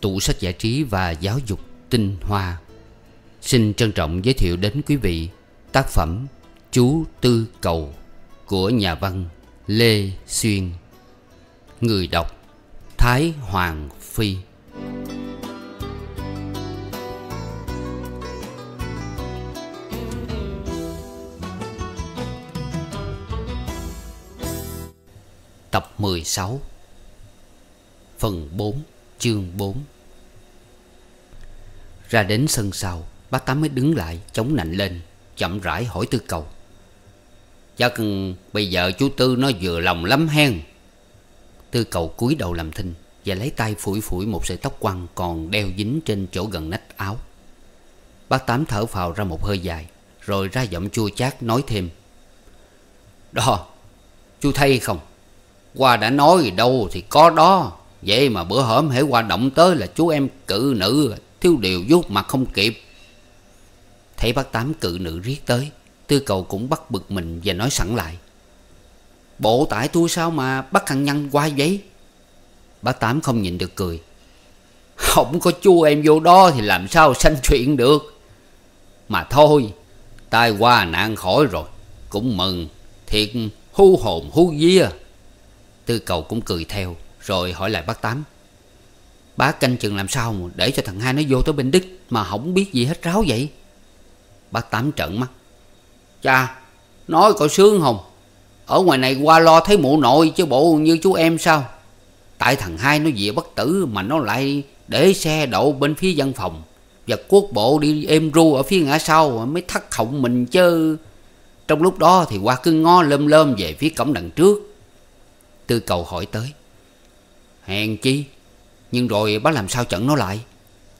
Tủ sách giải trí và giáo dục tinh hoa Xin trân trọng giới thiệu đến quý vị tác phẩm Chú Tư Cầu của nhà văn Lê Xuyên Người đọc Thái Hoàng Phi Tập 16 Phần 4 Chương 4 Ra đến sân sau Bác Tám mới đứng lại Chống nạnh lên Chậm rãi hỏi tư cầu Chắc bây giờ chú Tư nó vừa lòng lắm hen Tư cầu cúi đầu làm thinh Và lấy tay phủi phủi một sợi tóc quăng Còn đeo dính trên chỗ gần nách áo Bác Tám thở phào ra một hơi dài Rồi ra giọng chua chát nói thêm Đó Chú thấy không qua đã nói đâu thì có đó Vậy mà bữa hổm hễ qua động tới là chú em cự nữ Thiếu điều vuốt mặt không kịp Thấy bác Tám cự nữ riết tới Tư cầu cũng bắt bực mình và nói sẵn lại Bộ tải tôi sao mà bắt thằng Nhân qua vậy Bác Tám không nhịn được cười Không có chú em vô đó thì làm sao sanh chuyện được Mà thôi Tai qua nạn khỏi rồi Cũng mừng Thiệt hú hồn hú vía Tư cầu cũng cười theo Rồi hỏi lại bác Tám Bác canh chừng làm sao để cho thằng hai nó vô tới bên Đức Mà không biết gì hết ráo vậy Bác Tám trợn mắt Cha nói cậu sướng không Ở ngoài này qua lo thấy mụ nội chứ bộ như chú em sao Tại thằng hai nó dịa bất tử mà nó lại để xe đậu bên phía văn phòng Và quốc bộ đi êm ru ở phía ngã sau mới thắt họng mình chứ Trong lúc đó thì qua cứ ngó lơm lơm về phía cổng đằng trước Tư cầu hỏi tới Hèn chi Nhưng rồi bác làm sao chặn nó lại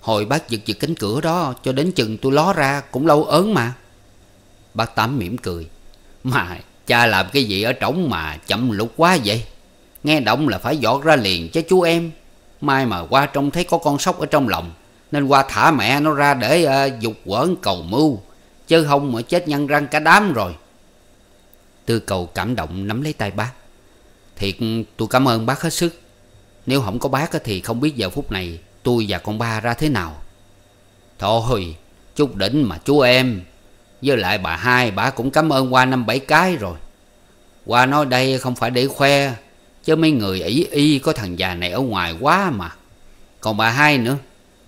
Hồi bác giật giật cánh cửa đó Cho đến chừng tôi ló ra cũng lâu ớn mà Bác Tám mỉm cười Mà cha làm cái gì ở trống mà chậm lục quá vậy Nghe động là phải dọt ra liền chứ chú em Mai mà qua trông thấy có con sóc ở trong lòng Nên qua thả mẹ nó ra để uh, dục quẩn cầu mưu Chứ không mà chết nhăn răng cả đám rồi Tư cầu cảm động nắm lấy tay bác Thiệt tôi cảm ơn bác hết sức Nếu không có bác thì không biết giờ phút này Tôi và con ba ra thế nào Thôi Chúc đỉnh mà chú em Với lại bà hai bà cũng cảm ơn qua năm bảy cái rồi Qua nói đây không phải để khoe Chứ mấy người ỷ y có thằng già này ở ngoài quá mà Còn bà hai nữa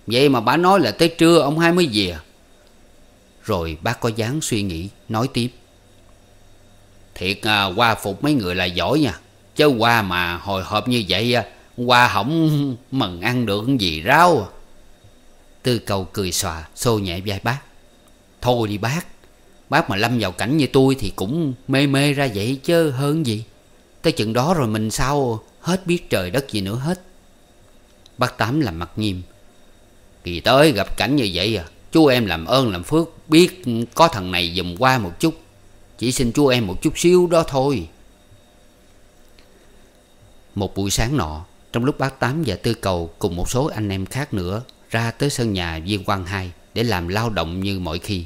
Vậy mà bà nói là tới trưa ông hai mới về Rồi bác có dáng suy nghĩ Nói tiếp Thiệt à, qua phục mấy người là giỏi nha Chứ qua mà hồi hộp như vậy Qua hỏng mần ăn được gì rau. Tư cầu cười xòa Xô nhẹ vai bác Thôi đi bác Bác mà lâm vào cảnh như tôi Thì cũng mê mê ra vậy chứ hơn gì Tới chừng đó rồi mình sao Hết biết trời đất gì nữa hết Bác Tám làm mặt nghiêm Kỳ tới gặp cảnh như vậy à Chú em làm ơn làm phước Biết có thằng này dùm qua một chút Chỉ xin chú em một chút xíu đó thôi một buổi sáng nọ Trong lúc bác Tám và Tư Cầu Cùng một số anh em khác nữa Ra tới sân nhà Viên Quang hai Để làm lao động như mọi khi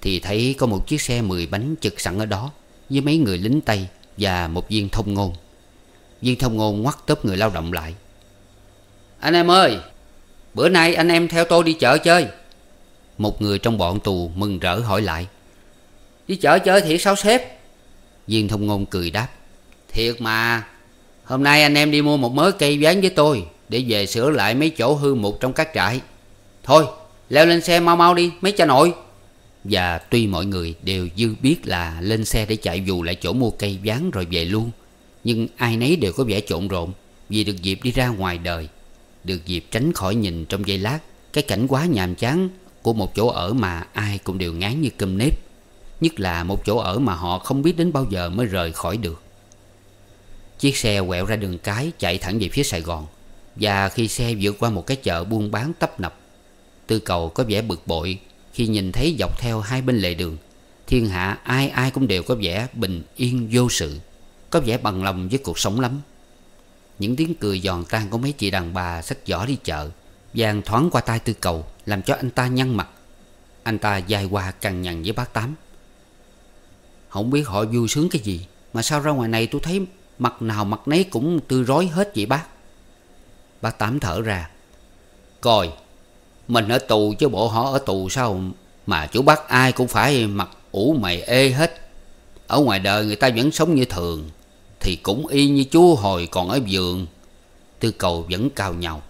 Thì thấy có một chiếc xe 10 bánh chực sẵn ở đó Với mấy người lính Tây Và một viên thông ngôn Viên thông ngôn ngoắt tớp người lao động lại Anh em ơi Bữa nay anh em theo tôi đi chợ chơi Một người trong bọn tù mừng rỡ hỏi lại Đi chợ chơi thiệt sao sếp Viên thông ngôn cười đáp Thiệt mà Hôm nay anh em đi mua một mớ cây ván với tôi Để về sửa lại mấy chỗ hư mục trong các trại Thôi leo lên xe mau mau đi mấy cha nội Và tuy mọi người đều dư biết là lên xe để chạy dù lại chỗ mua cây ván rồi về luôn Nhưng ai nấy đều có vẻ trộn rộn Vì được dịp đi ra ngoài đời Được dịp tránh khỏi nhìn trong giây lát Cái cảnh quá nhàm chán của một chỗ ở mà ai cũng đều ngán như cơm nếp Nhất là một chỗ ở mà họ không biết đến bao giờ mới rời khỏi được Chiếc xe quẹo ra đường cái chạy thẳng về phía Sài Gòn Và khi xe vượt qua một cái chợ buôn bán tấp nập Tư cầu có vẻ bực bội Khi nhìn thấy dọc theo hai bên lề đường Thiên hạ ai ai cũng đều có vẻ bình yên vô sự Có vẻ bằng lòng với cuộc sống lắm Những tiếng cười giòn tan của mấy chị đàn bà sắc giỏ đi chợ vang thoáng qua tai tư cầu Làm cho anh ta nhăn mặt Anh ta dài qua cằn nhằn với bác Tám Không biết họ vui sướng cái gì Mà sao ra ngoài này tôi thấy Mặt nào mặt nấy cũng tư rối hết vậy bác Bác Tám thở ra Coi Mình ở tù chứ bộ họ ở tù sao Mà chú bác ai cũng phải mặt ủ mày ê hết Ở ngoài đời người ta vẫn sống như thường Thì cũng y như chú hồi còn ở vườn Tư cầu vẫn cào nhau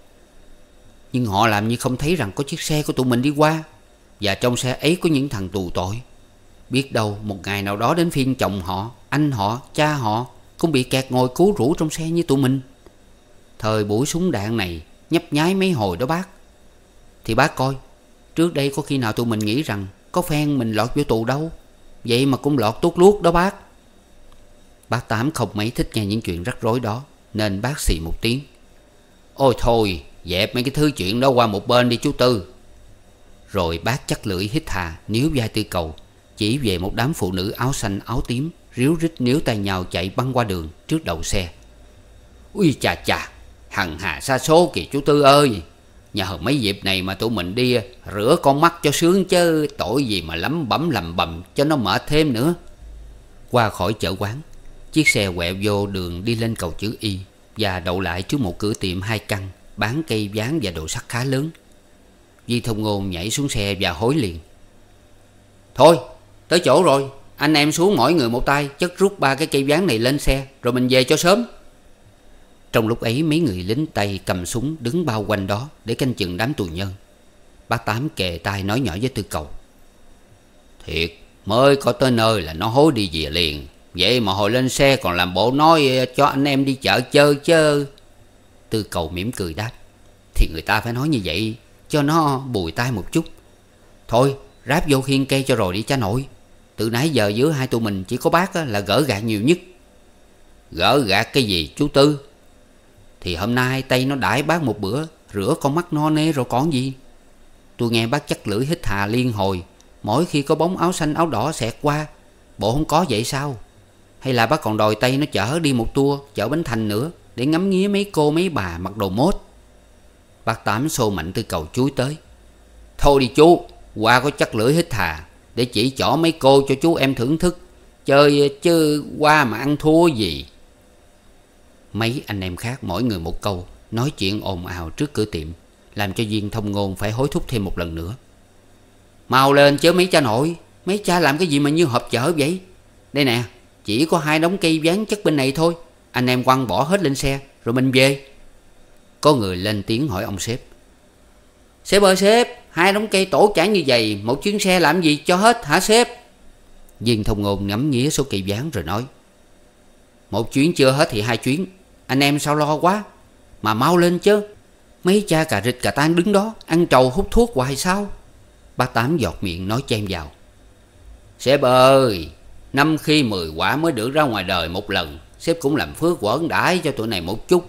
Nhưng họ làm như không thấy rằng có chiếc xe của tụi mình đi qua Và trong xe ấy có những thằng tù tội Biết đâu một ngày nào đó đến phiên chồng họ, anh họ, cha họ cũng bị kẹt ngồi cứu rũ trong xe như tụi mình Thời buổi súng đạn này nhấp nháy mấy hồi đó bác Thì bác coi Trước đây có khi nào tụi mình nghĩ rằng Có phen mình lọt vô tù đâu Vậy mà cũng lọt tuốt luốt đó bác Bác Tám không mấy thích nghe những chuyện rắc rối đó Nên bác xì một tiếng Ôi thôi Dẹp mấy cái thứ chuyện đó qua một bên đi chú Tư Rồi bác chắc lưỡi hít hà Níu vai tư cầu Chỉ về một đám phụ nữ áo xanh áo tím ríu rít níu tay nhau chạy băng qua đường trước đầu xe ui chà chà hằng hà xa số kìa chú tư ơi nhờ mấy dịp này mà tụi mình đi rửa con mắt cho sướng chứ tội gì mà lấm bẩm lầm bầm cho nó mở thêm nữa qua khỏi chợ quán chiếc xe quẹo vô đường đi lên cầu chữ y và đậu lại trước một cửa tiệm hai căn bán cây ván và đồ sắt khá lớn Di Thông Ngôn nhảy xuống xe và hối liền Thôi tới chỗ rồi anh em xuống mỗi người một tay Chất rút ba cái cây ván này lên xe Rồi mình về cho sớm Trong lúc ấy mấy người lính tay cầm súng Đứng bao quanh đó để canh chừng đám tù nhân Bác Tám kề tay nói nhỏ với Tư Cầu Thiệt Mới có tới nơi là nó hối đi về liền Vậy mà hồi lên xe còn làm bộ nói Cho anh em đi chợ chơi chứ Tư Cầu mỉm cười đáp Thì người ta phải nói như vậy Cho nó bùi tay một chút Thôi ráp vô khiên cây cho rồi đi cha nội từ nãy giờ giữa hai tụi mình chỉ có bác là gỡ gạt nhiều nhất Gỡ gạt cái gì chú Tư Thì hôm nay tây nó đãi bác một bữa Rửa con mắt no nê rồi còn gì Tôi nghe bác chắc lưỡi hít hà liên hồi Mỗi khi có bóng áo xanh áo đỏ xẹt qua Bộ không có vậy sao Hay là bác còn đòi tây nó chở đi một tour Chở Bến Thành nữa Để ngắm nghía mấy cô mấy bà mặc đồ mốt Bác Tám xô mạnh từ cầu chuối tới Thôi đi chú Qua có chắc lưỡi hít hà để chỉ chỗ mấy cô cho chú em thưởng thức chơi chứ qua mà ăn thua gì mấy anh em khác mỗi người một câu nói chuyện ồn ào trước cửa tiệm làm cho viên thông ngôn phải hối thúc thêm một lần nữa mau lên chớ mấy cha nội mấy cha làm cái gì mà như hộp chở vậy đây nè chỉ có hai đống cây ván chất bên này thôi anh em quăng bỏ hết lên xe rồi mình về có người lên tiếng hỏi ông sếp sếp ơi sếp hai đống cây tổ chả như vậy một chuyến xe làm gì cho hết hả sếp viên thông ngôn ngẫm nghĩa số kỳ ván rồi nói một chuyến chưa hết thì hai chuyến anh em sao lo quá mà mau lên chứ mấy cha cà rịch cà tan đứng đó ăn trầu hút thuốc hoài sao ba tám giọt miệng nói chen vào sếp ơi năm khi mười quả mới được ra ngoài đời một lần sếp cũng làm phước quẩn đãi cho tụi này một chút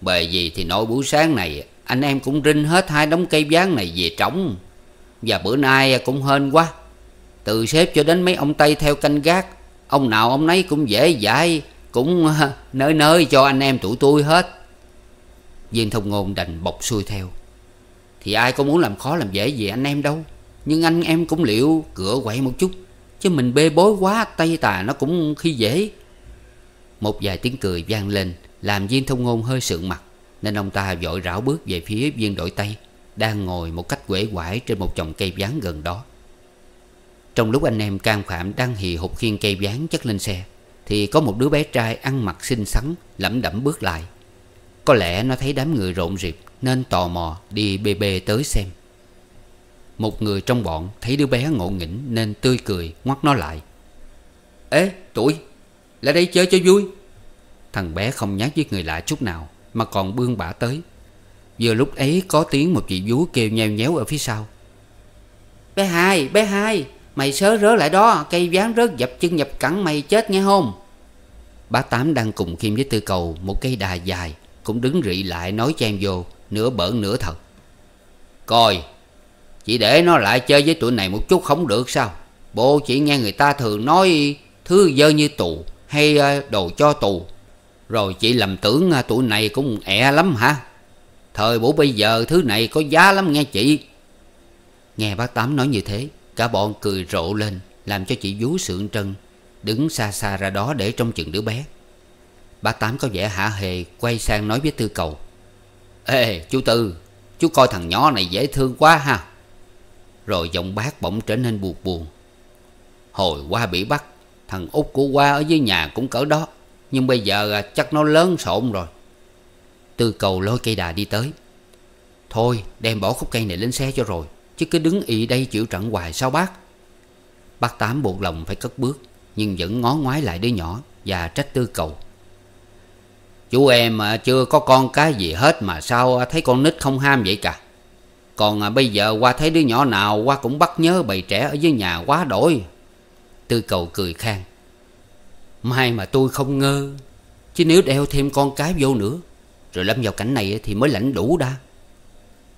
bề gì thì nội buổi sáng này anh em cũng rinh hết hai đống cây ván này về trống Và bữa nay cũng hên quá Từ sếp cho đến mấy ông Tây theo canh gác Ông nào ông nấy cũng dễ dãi Cũng ờ, nơi nơi cho anh em tụi tôi hết Viên thông ngôn đành bọc xuôi theo Thì ai có muốn làm khó làm dễ gì anh em đâu Nhưng anh em cũng liệu cửa quậy một chút Chứ mình bê bối quá tay tà nó cũng khi dễ Một vài tiếng cười vang lên Làm viên thông ngôn hơi sượng mặt nên ông ta vội rảo bước về phía viên đội Tây Đang ngồi một cách quể quải trên một chồng cây ván gần đó Trong lúc anh em can phạm đang hì hục khiên cây ván chất lên xe Thì có một đứa bé trai ăn mặc xinh xắn lẩm đẩm bước lại Có lẽ nó thấy đám người rộn rịp Nên tò mò đi bê bê tới xem Một người trong bọn thấy đứa bé ngộ nghĩnh Nên tươi cười ngoắt nó lại Ê tụi Lại đây chơi cho vui Thằng bé không nhát với người lạ chút nào mà còn bươn bả tới Vừa lúc ấy có tiếng một chị vú kêu nheo nhéo ở phía sau Bé hai, bé hai, mày sớ rớ lại đó, cây ván rớt dập chân dập cẳng mày chết nghe không? Bá Tám đang cùng Kim với Tư Cầu một cây đà dài Cũng đứng rị lại nói chen vô, nửa bỡn nửa thật Coi, chỉ để nó lại chơi với tụi này một chút không được sao? Bộ chỉ nghe người ta thường nói thứ dơ như tù hay ờ, đồ cho tù rồi chị lầm tưởng à, tụi này cũng ẹ lắm hả Thời buổi bây giờ thứ này có giá lắm nghe chị Nghe bác Tám nói như thế Cả bọn cười rộ lên Làm cho chị vú sượng trân Đứng xa xa ra đó để trong chừng đứa bé Bác Tám có vẻ hạ hề Quay sang nói với Tư Cầu Ê chú Tư Chú coi thằng nhỏ này dễ thương quá ha Rồi giọng bác bỗng trở nên buồn buồn Hồi qua bị bắt Thằng út của qua ở dưới nhà cũng cỡ đó nhưng bây giờ à, chắc nó lớn sộn rồi Tư cầu lôi cây đà đi tới Thôi đem bỏ khúc cây này lên xe cho rồi Chứ cứ đứng ị đây chịu trận hoài sao bác Bác Tám buộc lòng phải cất bước Nhưng vẫn ngó ngoái lại đứa nhỏ Và trách tư cầu Chú em à, chưa có con cái gì hết Mà sao à, thấy con nít không ham vậy cả Còn bây giờ qua thấy đứa nhỏ nào Qua cũng bắt nhớ bầy trẻ ở dưới nhà quá đổi Tư cầu cười khang May mà tôi không ngơ Chứ nếu đeo thêm con cái vô nữa Rồi lâm vào cảnh này thì mới lãnh đủ đã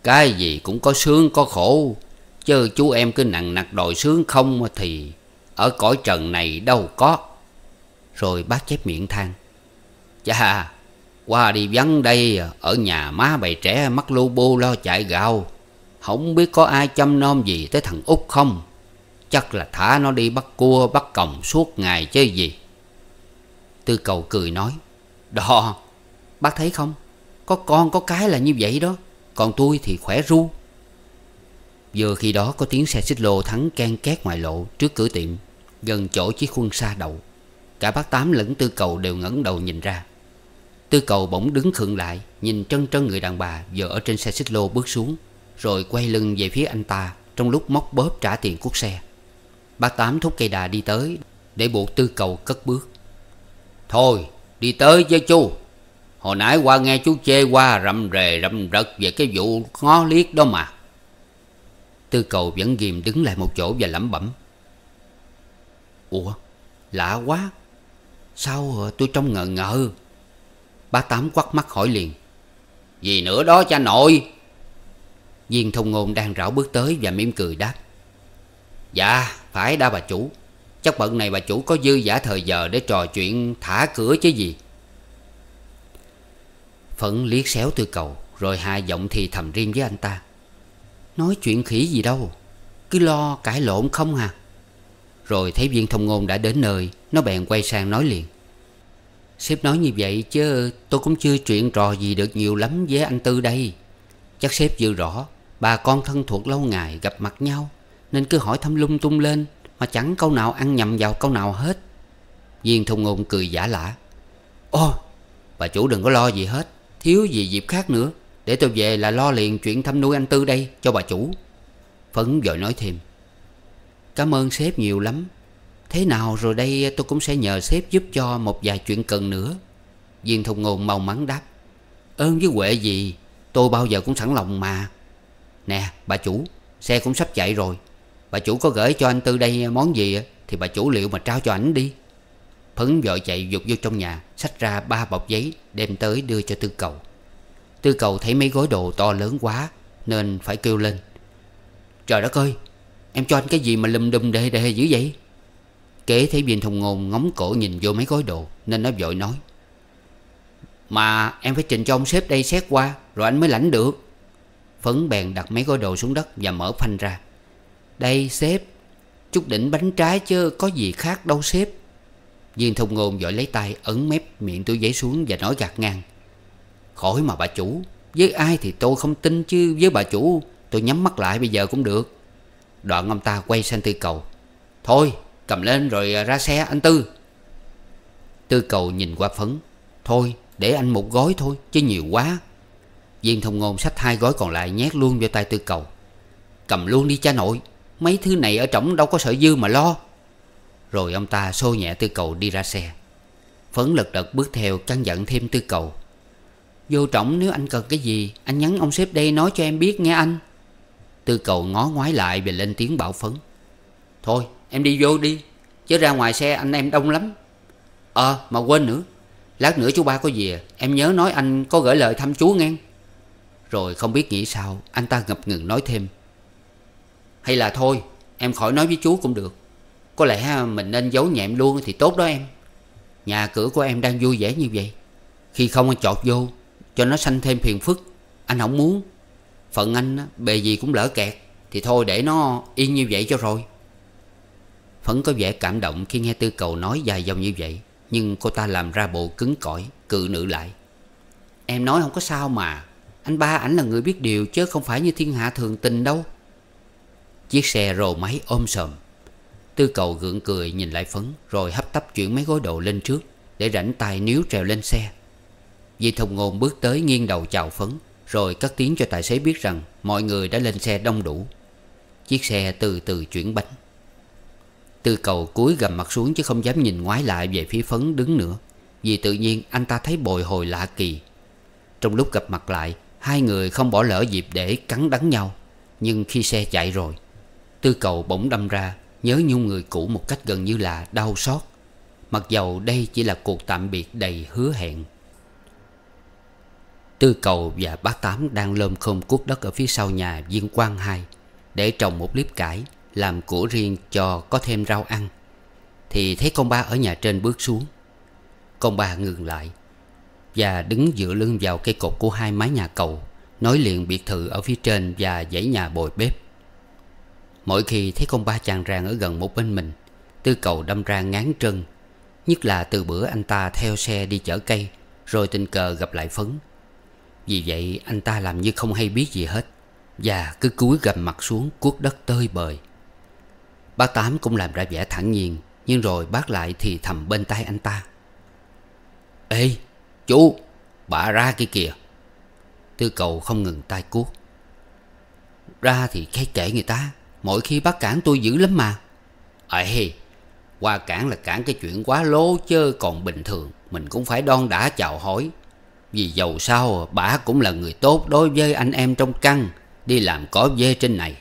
Cái gì cũng có sướng có khổ Chứ chú em cứ nặng nặc đòi sướng không thì Ở cõi trần này đâu có Rồi bác chép miệng than Chà Qua đi vắng đây Ở nhà má bày trẻ mắc lô bô lo chạy gạo Không biết có ai chăm nom gì tới thằng út không Chắc là thả nó đi bắt cua bắt còng suốt ngày chứ gì Tư cầu cười nói Đò Bác thấy không Có con có cái là như vậy đó Còn tôi thì khỏe ru Vừa khi đó có tiếng xe xích lô thắng can két ngoài lộ trước cửa tiệm Gần chỗ chiếc khuôn xa đậu Cả bác Tám lẫn Tư Cầu đều ngẩng đầu nhìn ra Tư Cầu bỗng đứng khựng lại Nhìn trân trân người đàn bà vừa ở trên xe xích lô bước xuống Rồi quay lưng về phía anh ta Trong lúc móc bóp trả tiền cuốc xe Bác Tám thúc cây đà đi tới Để buộc Tư Cầu cất bước Thôi đi tới với chú Hồi nãy qua nghe chú chê qua rậm rề rậm rật Về cái vụ ngó liếc đó mà Tư cầu vẫn ghìm đứng lại một chỗ và lẩm bẩm Ủa lạ quá Sao ờ, tôi trông ngờ ngờ Bá Tám quắt mắt hỏi liền Gì nữa đó cha nội Viên thông ngôn đang rảo bước tới và mỉm cười đáp Dạ phải đa bà chủ Chắc bận này bà chủ có dư giả thời giờ Để trò chuyện thả cửa chứ gì Phẫn liếc xéo tôi cầu Rồi hai giọng thì thầm riêng với anh ta Nói chuyện khỉ gì đâu Cứ lo cãi lộn không hà Rồi thấy viên thông ngôn đã đến nơi Nó bèn quay sang nói liền Sếp nói như vậy chứ tôi cũng chưa chuyện trò gì được nhiều lắm với anh Tư đây Chắc sếp dự rõ Bà con thân thuộc lâu ngày gặp mặt nhau Nên cứ hỏi thăm lung tung lên mà chẳng câu nào ăn nhầm vào câu nào hết Viên thùng ngôn cười giả lạ Ô bà chủ đừng có lo gì hết Thiếu gì dịp khác nữa Để tôi về là lo liền chuyện thăm nuôi anh Tư đây cho bà chủ Phấn vội nói thêm Cảm ơn sếp nhiều lắm Thế nào rồi đây tôi cũng sẽ nhờ sếp giúp cho một vài chuyện cần nữa Viên thùng ngôn mau mắn đáp Ơn với huệ gì Tôi bao giờ cũng sẵn lòng mà Nè bà chủ Xe cũng sắp chạy rồi Bà chủ có gửi cho anh Tư đây món gì Thì bà chủ liệu mà trao cho ảnh đi Phấn vội chạy dục vô trong nhà Xách ra ba bọc giấy đem tới đưa cho Tư Cầu Tư Cầu thấy mấy gói đồ to lớn quá Nên phải kêu lên Trời đất ơi Em cho anh cái gì mà lùm đùm đề đề dữ vậy Kế thấy viên thùng ngôn ngóng cổ nhìn vô mấy gói đồ Nên nó vội nói Mà em phải trình cho ông sếp đây xét qua Rồi anh mới lãnh được Phấn bèn đặt mấy gói đồ xuống đất Và mở phanh ra đây sếp Chút đỉnh bánh trái chứ có gì khác đâu sếp Viên thông ngôn dội lấy tay ấn mép miệng túi giấy xuống và nói gạt ngang Khỏi mà bà chủ Với ai thì tôi không tin chứ với bà chủ Tôi nhắm mắt lại bây giờ cũng được Đoạn ông ta quay sang tư cầu Thôi cầm lên rồi à, ra xe anh Tư Tư cầu nhìn qua phấn Thôi để anh một gói thôi chứ nhiều quá Viên thông ngôn xách hai gói còn lại nhét luôn vô tay tư cầu Cầm luôn đi cha nội Mấy thứ này ở trỏng đâu có sợi dư mà lo Rồi ông ta xô nhẹ tư cầu đi ra xe Phấn lật đật bước theo căn dặn thêm tư cầu Vô trọng nếu anh cần cái gì Anh nhắn ông sếp đây nói cho em biết nghe anh Tư cầu ngó ngoái lại và lên tiếng bảo Phấn Thôi em đi vô đi Chứ ra ngoài xe anh em đông lắm Ờ à, mà quên nữa Lát nữa chú ba có về Em nhớ nói anh có gửi lời thăm chú nghe Rồi không biết nghĩ sao Anh ta ngập ngừng nói thêm hay là thôi em khỏi nói với chú cũng được Có lẽ à, mình nên giấu nhẹm luôn thì tốt đó em Nhà cửa của em đang vui vẻ như vậy Khi không anh chọt vô Cho nó sanh thêm phiền phức Anh không muốn Phận anh à, bề gì cũng lỡ kẹt Thì thôi để nó yên như vậy cho rồi Phấn có vẻ cảm động khi nghe Tư Cầu nói dài dòng như vậy Nhưng cô ta làm ra bộ cứng cỏi Cự nữ lại Em nói không có sao mà Anh ba ảnh là người biết điều chứ không phải như thiên hạ thường tình đâu Chiếc xe rồ máy ôm sầm Tư cầu gượng cười nhìn lại Phấn Rồi hấp tấp chuyển mấy gối đồ lên trước Để rảnh tay níu trèo lên xe Vì thông ngôn bước tới nghiêng đầu chào Phấn Rồi cất tiếng cho tài xế biết rằng Mọi người đã lên xe đông đủ Chiếc xe từ từ chuyển bánh Tư cầu cúi gầm mặt xuống Chứ không dám nhìn ngoái lại về phía Phấn đứng nữa Vì tự nhiên anh ta thấy bồi hồi lạ kỳ Trong lúc gặp mặt lại Hai người không bỏ lỡ dịp để cắn đắng nhau Nhưng khi xe chạy rồi Tư cầu bỗng đâm ra Nhớ nhung người cũ một cách gần như là đau xót Mặc dầu đây chỉ là cuộc tạm biệt đầy hứa hẹn Tư cầu và bác Tám đang lơm khơm cuốc đất ở phía sau nhà Diên Quang hai Để trồng một liếp cải Làm của riêng cho có thêm rau ăn Thì thấy con ba ở nhà trên bước xuống Con ba ngừng lại Và đứng dựa lưng vào cây cột của hai mái nhà cầu Nói liền biệt thự ở phía trên và dãy nhà bồi bếp Mỗi khi thấy con ba chàng ràng ở gần một bên mình Tư cầu đâm ra ngán trân Nhất là từ bữa anh ta theo xe đi chở cây Rồi tình cờ gặp lại Phấn Vì vậy anh ta làm như không hay biết gì hết Và cứ cúi gầm mặt xuống cuốc đất tơi bời Bác Tám cũng làm ra vẻ thẳng nhiên Nhưng rồi bác lại thì thầm bên tai anh ta Ê chú bà ra kia kìa Tư cầu không ngừng tay cuốc Ra thì khai kể người ta Mỗi khi bác cản tôi dữ lắm mà Ê Qua cản là cản cái chuyện quá lố chơ còn bình thường Mình cũng phải đon đã chào hỏi Vì dầu sao bà cũng là người tốt đối với anh em trong căn Đi làm có dê trên này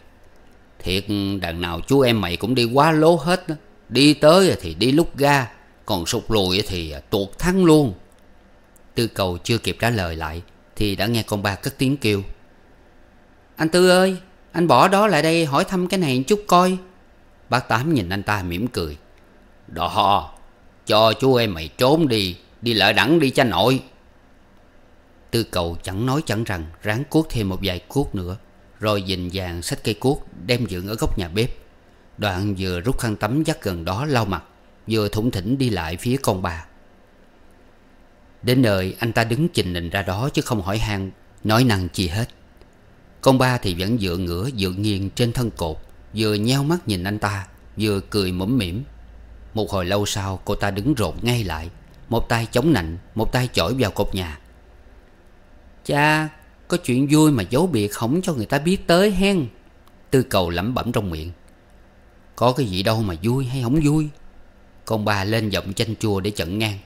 Thiệt đằng nào chú em mày cũng đi quá lố hết đó. Đi tới thì đi lúc ga Còn sụt lùi thì tuột thắng luôn Tư cầu chưa kịp trả lời lại Thì đã nghe con ba cất tiếng kêu Anh Tư ơi anh bỏ đó lại đây hỏi thăm cái này chút coi Bác Tám nhìn anh ta mỉm cười Đó Cho chú em mày trốn đi Đi lợi đẳng đi cha nội Tư cầu chẳng nói chẳng rằng Ráng cuốc thêm một vài cuốc nữa Rồi dình vàng xách cây cuốc Đem dựng ở góc nhà bếp Đoạn vừa rút khăn tắm dắt gần đó lau mặt Vừa thủng thỉnh đi lại phía con bà Đến nơi anh ta đứng trình nình ra đó Chứ không hỏi han Nói năng chi hết con ba thì vẫn dựa ngửa dựa nghiêng trên thân cột Vừa nheo mắt nhìn anh ta Vừa cười mũm mỉm Một hồi lâu sau cô ta đứng rộn ngay lại Một tay chống nạnh Một tay chổi vào cột nhà Cha Có chuyện vui mà giấu biệt không cho người ta biết tới hen Tư cầu lẩm bẩm trong miệng Có cái gì đâu mà vui hay không vui Con ba lên giọng chanh chua để chận ngang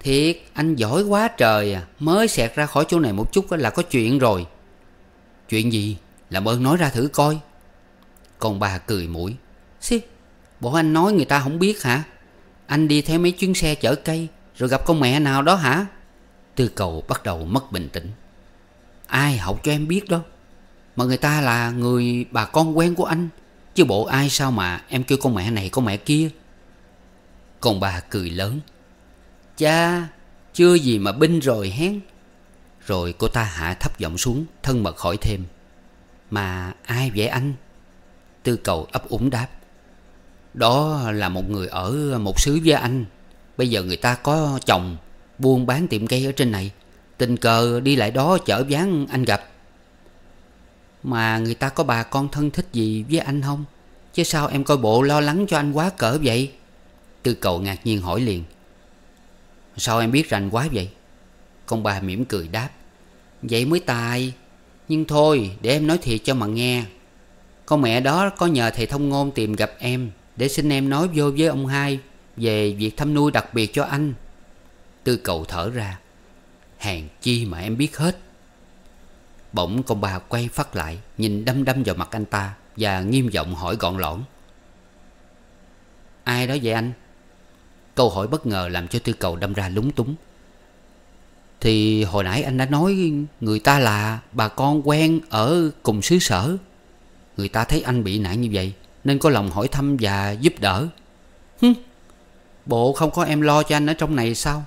Thiệt anh giỏi quá trời à Mới xẹt ra khỏi chỗ này một chút là có chuyện rồi Chuyện gì Làm ơn nói ra thử coi Con bà cười mũi Xí Bộ anh nói người ta không biết hả Anh đi theo mấy chuyến xe chở cây Rồi gặp con mẹ nào đó hả Tư cầu bắt đầu mất bình tĩnh Ai học cho em biết đó Mà người ta là người bà con quen của anh Chứ bộ ai sao mà em kêu con mẹ này con mẹ kia Con bà cười lớn Cha Chưa gì mà binh rồi hén rồi cô ta hạ thấp giọng xuống Thân mật hỏi thêm Mà ai vậy anh Tư cầu ấp úng đáp Đó là một người ở một xứ với anh Bây giờ người ta có chồng Buôn bán tiệm cây ở trên này Tình cờ đi lại đó chở ván anh gặp Mà người ta có bà con thân thích gì với anh không Chứ sao em coi bộ lo lắng cho anh quá cỡ vậy Tư cầu ngạc nhiên hỏi liền Sao em biết rành quá vậy Con bà mỉm cười đáp Vậy mới tài Nhưng thôi để em nói thiệt cho mà nghe Con mẹ đó có nhờ thầy thông ngôn tìm gặp em Để xin em nói vô với ông hai Về việc thăm nuôi đặc biệt cho anh Tư cầu thở ra Hàng chi mà em biết hết Bỗng con bà quay phát lại Nhìn đâm đâm vào mặt anh ta Và nghiêm giọng hỏi gọn lõn Ai đó vậy anh Câu hỏi bất ngờ làm cho tư cầu đâm ra lúng túng thì hồi nãy anh đã nói người ta là bà con quen ở cùng xứ sở Người ta thấy anh bị nạn như vậy Nên có lòng hỏi thăm và giúp đỡ Hứ, Bộ không có em lo cho anh ở trong này sao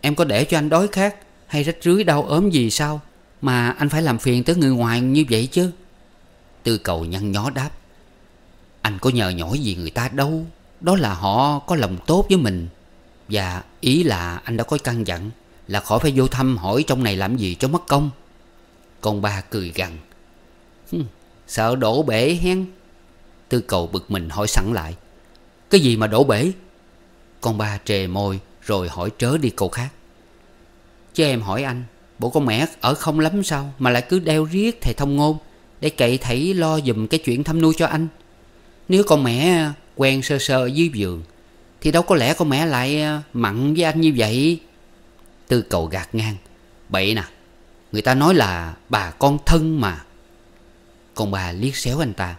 Em có để cho anh đói khát Hay rách rưới đau ốm gì sao Mà anh phải làm phiền tới người ngoài như vậy chứ Tư cầu nhăn nhó đáp Anh có nhờ nhỏi gì người ta đâu Đó là họ có lòng tốt với mình Và ý là anh đã có căn dặn là khỏi phải vô thăm hỏi trong này làm gì cho mất công Con ba cười gằn Sợ đổ bể hen Tư cầu bực mình hỏi sẵn lại Cái gì mà đổ bể Con ba trề môi rồi hỏi trớ đi câu khác Chứ em hỏi anh Bộ con mẹ ở không lắm sao Mà lại cứ đeo riết thầy thông ngôn Để cậy thảy lo dùm cái chuyện thăm nuôi cho anh Nếu con mẹ quen sơ sơ ở dưới giường Thì đâu có lẽ con mẹ lại à, mặn với anh như vậy Tư cầu gạt ngang Bậy nè Người ta nói là bà con thân mà Còn bà liếc xéo anh ta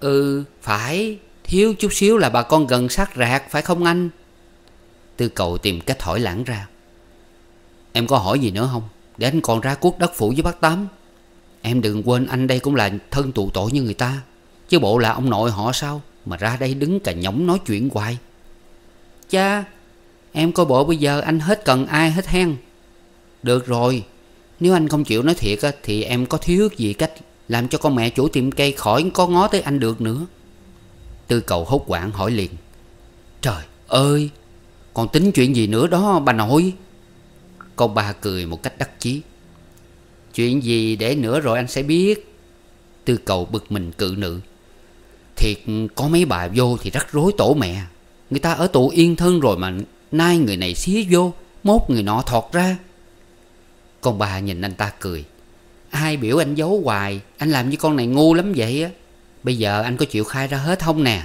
Ừ phải Thiếu chút xíu là bà con gần sát rạc Phải không anh Tư cầu tìm cách hỏi lãng ra Em có hỏi gì nữa không Để anh còn ra cuốc đất phủ với bác Tám Em đừng quên anh đây cũng là thân tụ tội như người ta Chứ bộ là ông nội họ sao Mà ra đây đứng cà nhóng nói chuyện hoài Cha Em coi bộ bây giờ anh hết cần ai hết hen Được rồi Nếu anh không chịu nói thiệt á Thì em có thiếu gì cách Làm cho con mẹ chủ tiệm cây khỏi có ngó tới anh được nữa Tư cầu hốt quảng hỏi liền Trời ơi Còn tính chuyện gì nữa đó bà nội Con bà cười một cách đắc chí Chuyện gì để nữa rồi anh sẽ biết Tư cầu bực mình cự nữ Thiệt có mấy bà vô thì rắc rối tổ mẹ Người ta ở tù yên thân rồi mà Nay người này xía vô Mốt người nọ thọt ra Con ba nhìn anh ta cười Ai biểu anh giấu hoài Anh làm như con này ngu lắm vậy á Bây giờ anh có chịu khai ra hết không nè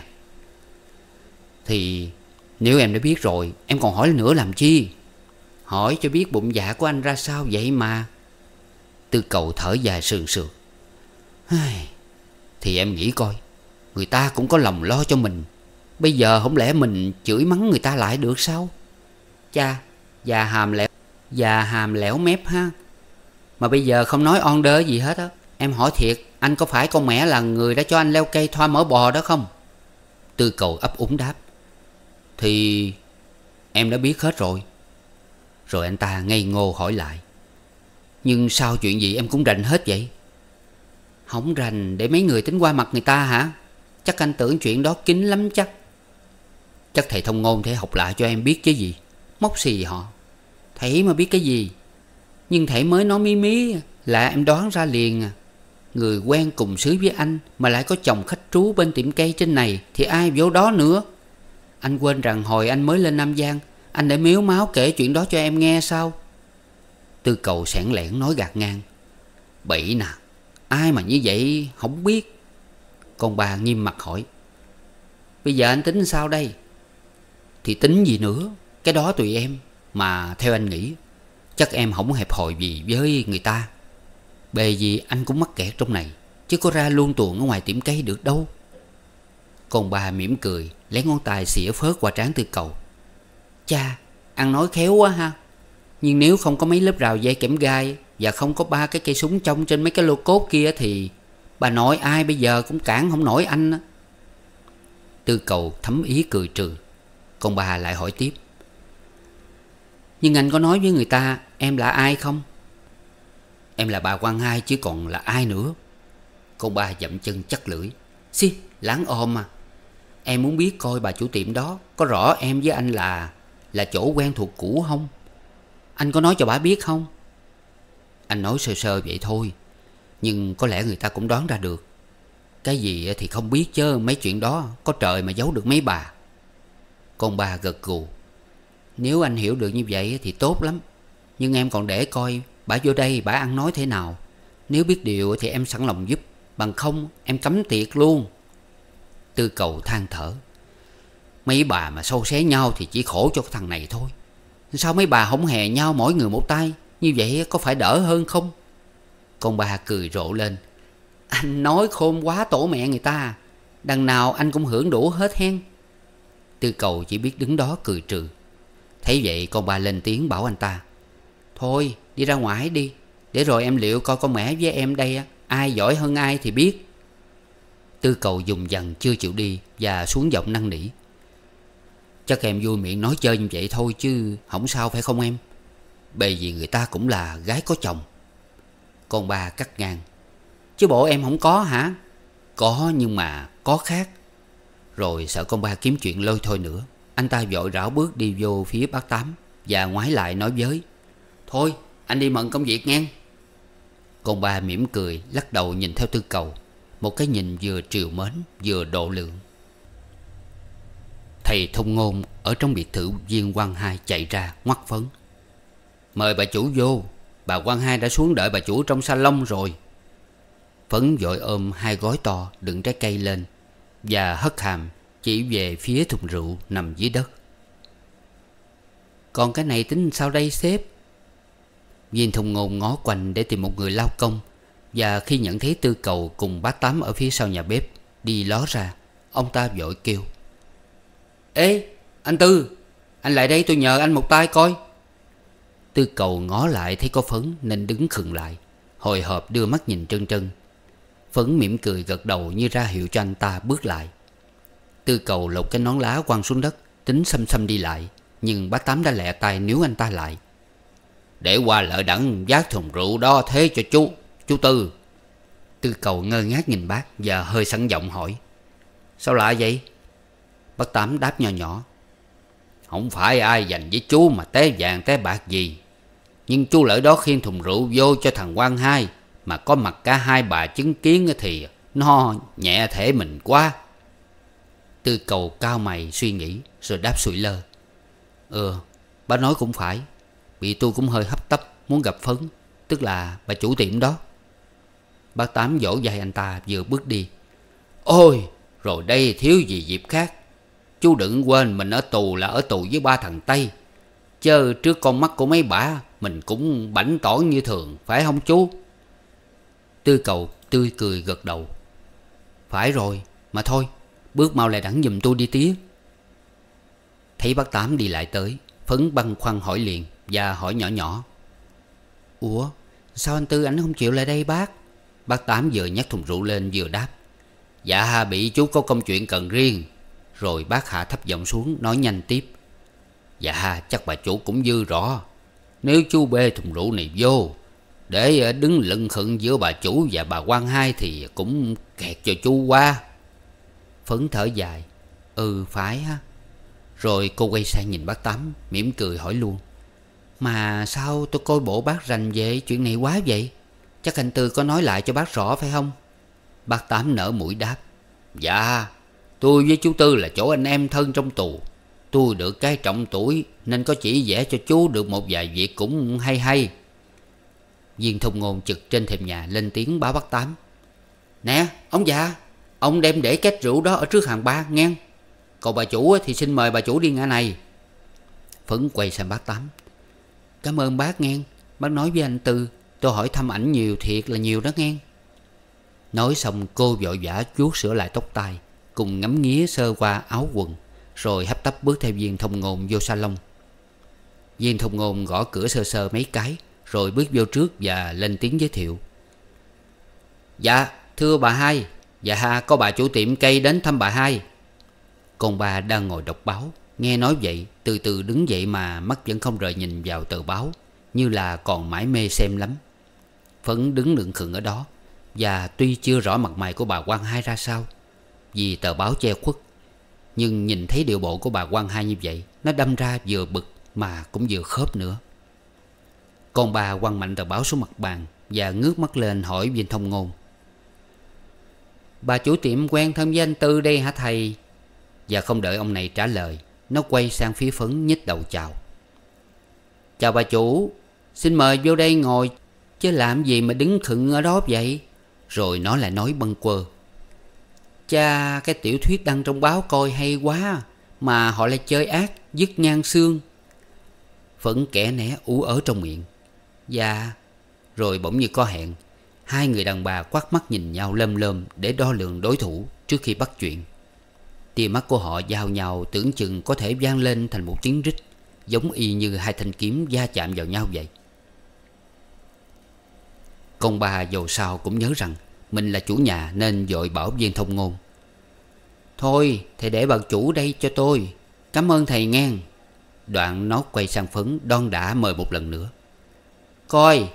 Thì nếu em đã biết rồi Em còn hỏi nữa làm chi Hỏi cho biết bụng dạ của anh ra sao vậy mà Tư cầu thở dài sườn sườn. Thì em nghĩ coi Người ta cũng có lòng lo cho mình Bây giờ không lẽ mình chửi mắng người ta lại được sao? Cha, già hàm lẻo, già hàm lẻo mép ha. Mà bây giờ không nói on đơ gì hết á. Em hỏi thiệt, anh có phải con mẹ là người đã cho anh leo cây thoa mỡ bò đó không? Tư cầu ấp úng đáp. Thì em đã biết hết rồi. Rồi anh ta ngây ngô hỏi lại. Nhưng sao chuyện gì em cũng rành hết vậy? Không rành để mấy người tính qua mặt người ta hả? Chắc anh tưởng chuyện đó kín lắm chắc Chắc thầy thông ngôn thể học lại cho em biết chứ gì Móc xì họ Thầy mà biết cái gì Nhưng thầy mới nói mí mí Là em đoán ra liền à Người quen cùng xứ với anh Mà lại có chồng khách trú bên tiệm cây trên này Thì ai vô đó nữa Anh quên rằng hồi anh mới lên Nam Giang Anh đã miếu máu kể chuyện đó cho em nghe sao Tư cầu sẻn lẻn nói gạt ngang bị nè Ai mà như vậy không biết Con bà nghiêm mặt hỏi Bây giờ anh tính sao đây thì tính gì nữa Cái đó tùy em Mà theo anh nghĩ Chắc em không hẹp hòi gì với người ta Bề gì anh cũng mắc kẹt trong này Chứ có ra luôn tuồng ở ngoài tiệm cây được đâu Còn bà mỉm cười Lấy ngón tay xỉa phớt qua trán tư cầu Cha Ăn nói khéo quá ha Nhưng nếu không có mấy lớp rào dây kẽm gai Và không có ba cái cây súng trong trên mấy cái lô cốt kia Thì bà nội ai bây giờ cũng cản không nổi anh á Tư cầu thấm ý cười trừ còn bà lại hỏi tiếp Nhưng anh có nói với người ta Em là ai không Em là bà quan hai chứ còn là ai nữa Con bà dậm chân chắc lưỡi Xì láng ôm mà Em muốn biết coi bà chủ tiệm đó Có rõ em với anh là Là chỗ quen thuộc cũ không Anh có nói cho bà biết không Anh nói sơ sơ vậy thôi Nhưng có lẽ người ta cũng đoán ra được Cái gì thì không biết chứ Mấy chuyện đó có trời mà giấu được mấy bà con bà gật gù Nếu anh hiểu được như vậy thì tốt lắm Nhưng em còn để coi Bà vô đây bà ăn nói thế nào Nếu biết điều thì em sẵn lòng giúp Bằng không em cấm tiệc luôn Tư cầu than thở Mấy bà mà sâu xé nhau Thì chỉ khổ cho thằng này thôi Sao mấy bà không hè nhau mỗi người một tay Như vậy có phải đỡ hơn không Con bà cười rộ lên Anh nói khôn quá tổ mẹ người ta Đằng nào anh cũng hưởng đủ hết hen Tư cầu chỉ biết đứng đó cười trừ Thấy vậy con ba lên tiếng bảo anh ta Thôi đi ra ngoài đi Để rồi em liệu coi con mẹ với em đây Ai giỏi hơn ai thì biết Tư cầu dùng dần chưa chịu đi Và xuống giọng năn nỉ Chắc em vui miệng nói chơi như vậy thôi chứ Không sao phải không em Bởi vì người ta cũng là gái có chồng Con ba cắt ngang Chứ bộ em không có hả Có nhưng mà có khác rồi sợ con ba kiếm chuyện lôi thôi nữa Anh ta vội rảo bước đi vô phía bác Tám Và ngoái lại nói với Thôi anh đi mận công việc nghe Con ba mỉm cười lắc đầu nhìn theo tư cầu Một cái nhìn vừa triều mến vừa độ lượng Thầy thông ngôn ở trong biệt thự viên quan hai chạy ra ngoắt phấn Mời bà chủ vô Bà quan hai đã xuống đợi bà chủ trong salon rồi Phấn vội ôm hai gói to đựng trái cây lên và hất hàm chỉ về phía thùng rượu nằm dưới đất. Còn cái này tính sao đây sếp? Viên thùng ngôn ngó quanh để tìm một người lao công và khi nhận thấy tư cầu cùng bá tám ở phía sau nhà bếp đi ló ra, ông ta vội kêu. Ê, anh Tư, anh lại đây tôi nhờ anh một tay coi. Tư cầu ngó lại thấy có phấn nên đứng khựng lại, hồi hộp đưa mắt nhìn Trân Trân Phấn mỉm cười gật đầu như ra hiệu cho anh ta bước lại Tư cầu lột cái nón lá quăng xuống đất Tính xăm xăm đi lại Nhưng bá tám đã lẹ tay níu anh ta lại Để qua lợi đẳng giác thùng rượu đó thế cho chú Chú Tư Tư cầu ngơ ngác nhìn bác Và hơi sẵn giọng hỏi Sao lạ vậy Bác Tám đáp nhỏ nhỏ Không phải ai dành với chú mà té vàng té bạc gì Nhưng chú lợi đó khiên thùng rượu vô cho thằng quan hai mà có mặt cả hai bà chứng kiến thì nó nhẹ thể mình quá tư cầu cao mày suy nghĩ rồi đáp sụi lơ ừ bà nói cũng phải bị tôi cũng hơi hấp tấp muốn gặp phấn tức là bà chủ tiệm đó bác tám dỗ vai anh ta vừa bước đi ôi rồi đây thiếu gì dịp khác chú đừng quên mình ở tù là ở tù với ba thằng tây chớ trước con mắt của mấy bà mình cũng bảnh tỏ như thường phải không chú Tư cầu tươi cười gật đầu Phải rồi Mà thôi Bước mau lại đẳng giùm tôi đi tía Thấy bác Tám đi lại tới Phấn băng khoăn hỏi liền Và hỏi nhỏ nhỏ Ủa sao anh Tư ảnh không chịu lại đây bác Bác Tám vừa nhắc thùng rượu lên vừa đáp Dạ bị chú có công chuyện cần riêng Rồi bác hạ thấp giọng xuống nói nhanh tiếp Dạ chắc bà chủ cũng dư rõ Nếu chú bê thùng rượu này vô để ờ, đứng lận khựng giữa bà chủ và bà quan hai Thì cũng kẹt cho chú qua Phấn thở dài Ừ phải ha Rồi cô quay sang nhìn bác Tám mỉm cười hỏi luôn Mà sao tôi coi bộ bác rành về chuyện này quá vậy Chắc anh Tư có nói lại cho bác rõ phải không Bác Tám nở mũi đáp Dạ Tôi với chú Tư là chỗ anh em thân trong tù Tôi được cái trọng tuổi Nên có chỉ vẽ cho chú được một vài việc cũng hay hay Viên thùng ngôn trực trên thềm nhà lên tiếng báo bác tám Nè ông già Ông đem để két rượu đó ở trước hàng ba nghe Còn bà chủ thì xin mời bà chủ đi ngã này Phấn quay sang bác Tám Cảm ơn bác nghe Bác nói với anh Tư Tôi hỏi thăm ảnh nhiều thiệt là nhiều đó nghe Nói xong cô vội vã chuốt sửa lại tóc tai Cùng ngắm nghía sơ qua áo quần Rồi hấp tấp bước theo viên thông ngôn vô salon Viên thông ngôn gõ cửa sơ sơ mấy cái rồi bước vô trước và lên tiếng giới thiệu Dạ thưa bà hai Dạ có bà chủ tiệm cây đến thăm bà hai Còn bà đang ngồi đọc báo Nghe nói vậy từ từ đứng dậy mà mắt vẫn không rời nhìn vào tờ báo Như là còn mãi mê xem lắm Phấn đứng lượng khựng ở đó Và tuy chưa rõ mặt mày của bà quan hai ra sao Vì tờ báo che khuất Nhưng nhìn thấy điệu bộ của bà quan hai như vậy Nó đâm ra vừa bực mà cũng vừa khớp nữa con bà quăng mạnh tờ báo xuống mặt bàn Và ngước mắt lên hỏi Vinh Thông Ngôn Bà chủ tiệm quen thân với anh Tư đây hả thầy Và không đợi ông này trả lời Nó quay sang phía phấn nhích đầu chào Chào bà chủ Xin mời vô đây ngồi Chứ làm gì mà đứng khựng ở đó vậy Rồi nó lại nói bâng quơ Cha cái tiểu thuyết đăng trong báo coi hay quá Mà họ lại chơi ác Dứt ngang xương Phấn kẻ nẻ ú ở trong miệng Dạ Rồi bỗng như có hẹn Hai người đàn bà quát mắt nhìn nhau lơm lơm Để đo lường đối thủ trước khi bắt chuyện Tia mắt của họ giao nhau tưởng chừng có thể vang lên thành một tiếng rít Giống y như hai thanh kiếm va chạm vào nhau vậy Công bà dầu sao cũng nhớ rằng Mình là chủ nhà nên dội bảo viên thông ngôn Thôi thầy để bà chủ đây cho tôi Cảm ơn thầy ngang Đoạn nó quay sang phấn đon đã mời một lần nữa Coi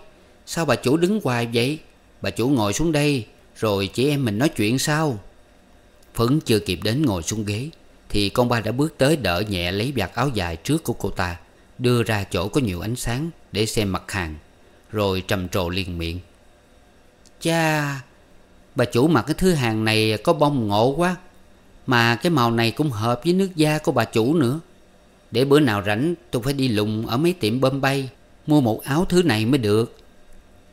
Sao bà chủ đứng hoài vậy Bà chủ ngồi xuống đây Rồi chị em mình nói chuyện sao Phấn chưa kịp đến ngồi xuống ghế Thì con ba đã bước tới đỡ nhẹ lấy vạt áo dài trước của cô ta Đưa ra chỗ có nhiều ánh sáng Để xem mặt hàng Rồi trầm trồ liền miệng Cha Bà chủ mặc cái thứ hàng này có bông ngộ quá Mà cái màu này cũng hợp với nước da của bà chủ nữa Để bữa nào rảnh tôi phải đi lùng ở mấy tiệm bơm bay Mua một áo thứ này mới được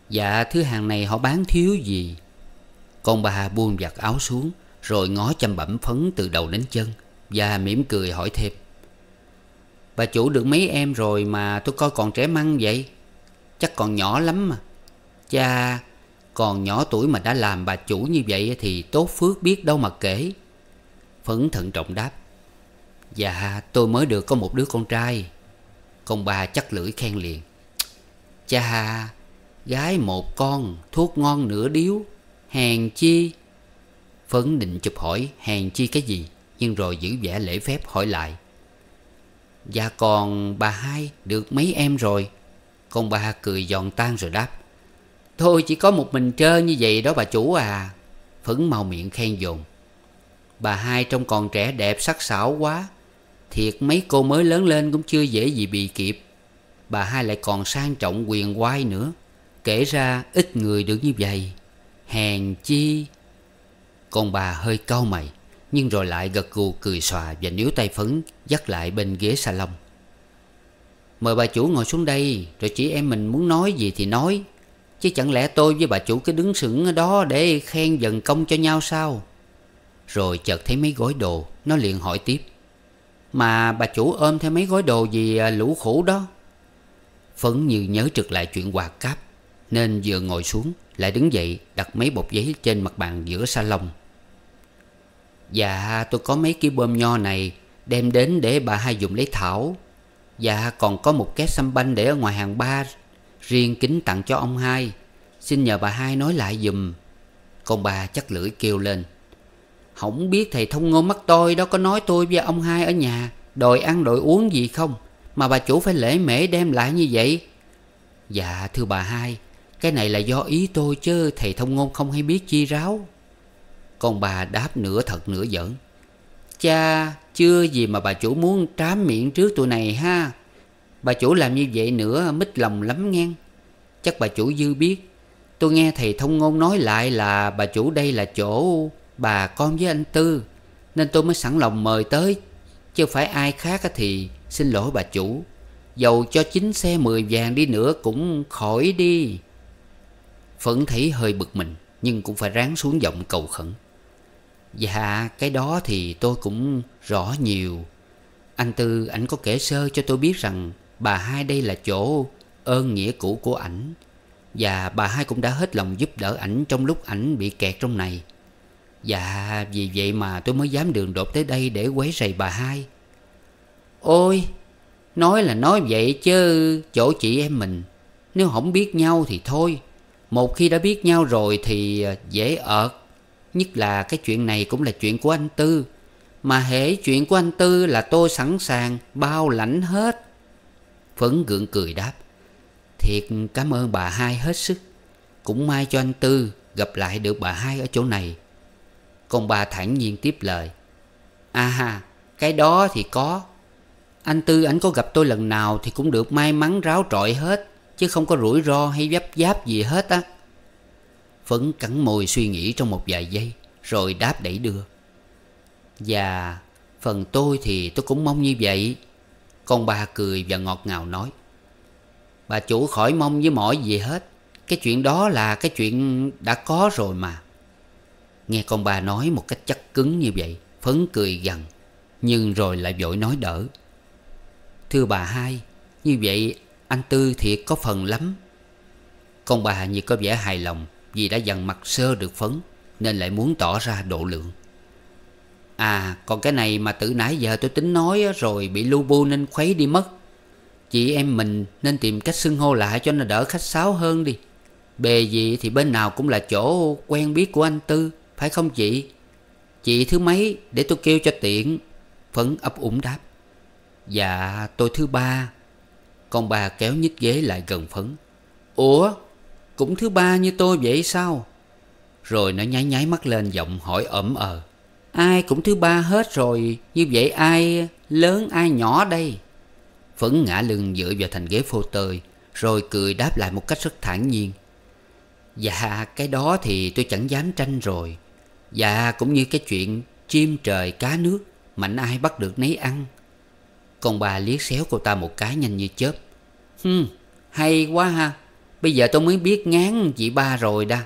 Dạ thứ hàng này họ bán thiếu gì Con bà buông giặt áo xuống Rồi ngó chăm bẩm phấn từ đầu đến chân Và dạ, mỉm cười hỏi thêm Bà chủ được mấy em rồi mà tôi coi còn trẻ măng vậy Chắc còn nhỏ lắm mà Cha còn nhỏ tuổi mà đã làm bà chủ như vậy Thì tốt phước biết đâu mà kể Phấn thận trọng đáp Dạ tôi mới được có một đứa con trai Con bà chắc lưỡi khen liền Chà Gái một con Thuốc ngon nửa điếu Hèn chi Phấn định chụp hỏi hèn chi cái gì Nhưng rồi giữ vẻ lễ phép hỏi lại Dạ còn bà hai được mấy em rồi Con ba cười giòn tan rồi đáp Thôi chỉ có một mình trơ như vậy đó bà chủ à Phấn mau miệng khen dồn Bà hai trông còn trẻ đẹp sắc sảo quá Thiệt mấy cô mới lớn lên cũng chưa dễ gì bị kịp bà hai lại còn sang trọng quyền quay nữa kể ra ít người được như vậy hèn chi còn bà hơi cau mày nhưng rồi lại gật gù cười xòa và níu tay phấn dắt lại bên ghế salon mời bà chủ ngồi xuống đây rồi chị em mình muốn nói gì thì nói chứ chẳng lẽ tôi với bà chủ cứ đứng sững ở đó để khen dần công cho nhau sao rồi chợt thấy mấy gói đồ nó liền hỏi tiếp mà bà chủ ôm theo mấy gói đồ gì à, lũ khổ đó Phấn như nhớ trực lại chuyện quà cáp Nên vừa ngồi xuống Lại đứng dậy đặt mấy bột giấy trên mặt bàn giữa salon Dạ tôi có mấy cái bơm nho này Đem đến để bà hai dùng lấy thảo Dạ còn có một két xăm banh để ở ngoài hàng ba Riêng kính tặng cho ông hai Xin nhờ bà hai nói lại dùm Con bà chắc lưỡi kêu lên Không biết thầy thông ngôn mắt tôi đó có nói tôi với ông hai ở nhà Đòi ăn đòi uống gì không mà bà chủ phải lễ mễ đem lại như vậy Dạ thưa bà hai Cái này là do ý tôi chứ thầy thông ngôn không hay biết chi ráo Còn bà đáp nửa thật nửa giỡn Cha chưa gì mà bà chủ muốn trám miệng trước tụi này ha Bà chủ làm như vậy nữa mít lòng lắm ngang Chắc bà chủ dư biết Tôi nghe thầy thông ngôn nói lại là bà chủ đây là chỗ bà con với anh Tư Nên tôi mới sẵn lòng mời tới Chứ phải ai khác thì Xin lỗi bà chủ Dầu cho chín xe mười vàng đi nữa cũng khỏi đi Phấn thấy hơi bực mình Nhưng cũng phải ráng xuống giọng cầu khẩn Dạ cái đó thì tôi cũng rõ nhiều Anh Tư ảnh có kể sơ cho tôi biết rằng Bà hai đây là chỗ ơn nghĩa cũ của ảnh Và bà hai cũng đã hết lòng giúp đỡ ảnh Trong lúc ảnh bị kẹt trong này Dạ vì vậy mà tôi mới dám đường đột tới đây Để quấy rầy bà hai Ôi Nói là nói vậy chứ Chỗ chị em mình Nếu không biết nhau thì thôi Một khi đã biết nhau rồi thì à, dễ ợt Nhất là cái chuyện này cũng là chuyện của anh Tư Mà hễ chuyện của anh Tư là tôi sẵn sàng Bao lãnh hết Phấn gượng cười đáp Thiệt cảm ơn bà hai hết sức Cũng may cho anh Tư gặp lại được bà hai ở chỗ này Còn bà thản nhiên tiếp lời À ha, cái đó thì có anh Tư ảnh có gặp tôi lần nào thì cũng được may mắn ráo trọi hết Chứ không có rủi ro hay vấp giáp gì hết á Phấn cắn môi suy nghĩ trong một vài giây Rồi đáp đẩy đưa Và dạ, phần tôi thì tôi cũng mong như vậy Con ba cười và ngọt ngào nói Bà chủ khỏi mong với mọi gì hết Cái chuyện đó là cái chuyện đã có rồi mà Nghe con bà nói một cách chắc cứng như vậy Phấn cười gần, Nhưng rồi lại vội nói đỡ Thưa bà hai Như vậy anh Tư thiệt có phần lắm Con bà như có vẻ hài lòng Vì đã dằn mặt sơ được phấn Nên lại muốn tỏ ra độ lượng À còn cái này mà từ nãy giờ tôi tính nói rồi Bị lu bu nên khuấy đi mất Chị em mình nên tìm cách xưng hô lại cho nó đỡ khách sáo hơn đi Bề gì thì bên nào cũng là chỗ quen biết của anh Tư Phải không chị Chị thứ mấy để tôi kêu cho tiện Phấn ấp ủng đáp Dạ tôi thứ ba Con bà kéo nhích ghế lại gần phấn Ủa cũng thứ ba như tôi vậy sao Rồi nó nháy nháy mắt lên giọng hỏi ẩm ờ Ai cũng thứ ba hết rồi Như vậy ai lớn ai nhỏ đây Phấn ngã lưng dựa vào thành ghế phô tơi Rồi cười đáp lại một cách rất thản nhiên Dạ cái đó thì tôi chẳng dám tranh rồi Dạ cũng như cái chuyện chim trời cá nước Mạnh ai bắt được nấy ăn con ba liếc xéo cô ta một cái nhanh như chớp Hừm hay quá ha Bây giờ tôi mới biết ngán chị ba rồi đa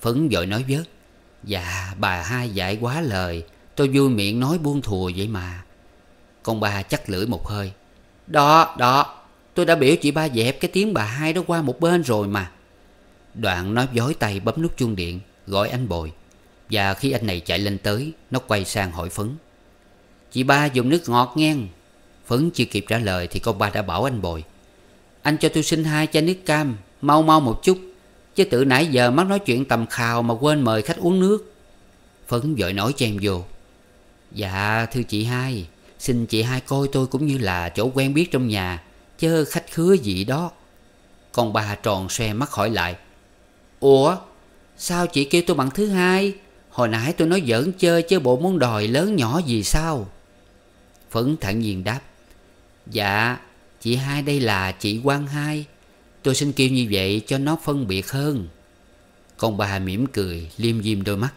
Phấn vội nói vớt Dạ bà hai dạy quá lời Tôi vui miệng nói buông thùa vậy mà Con ba chắc lưỡi một hơi Đó đó Tôi đã biểu chị ba dẹp cái tiếng bà hai đó qua một bên rồi mà Đoạn nói dối tay bấm nút chuông điện Gọi anh bồi Và khi anh này chạy lên tới Nó quay sang hỏi Phấn Chị ba dùng nước ngọt nghe Phấn chưa kịp trả lời thì con ba đã bảo anh Bồi Anh cho tôi xin hai chai nước cam Mau mau một chút Chứ tự nãy giờ mắt nói chuyện tầm khào Mà quên mời khách uống nước Phấn vội nói cho em vô Dạ thưa chị hai Xin chị hai coi tôi cũng như là chỗ quen biết trong nhà Chứ khách khứa gì đó Con ba tròn xoe mắt hỏi lại Ủa Sao chị kêu tôi bằng thứ hai Hồi nãy tôi nói giỡn chơi chứ bộ món đòi lớn nhỏ gì sao Phấn thản nhiên đáp Dạ Chị hai đây là chị Quang hai Tôi xin kêu như vậy cho nó phân biệt hơn Con bà mỉm cười liêm diêm đôi mắt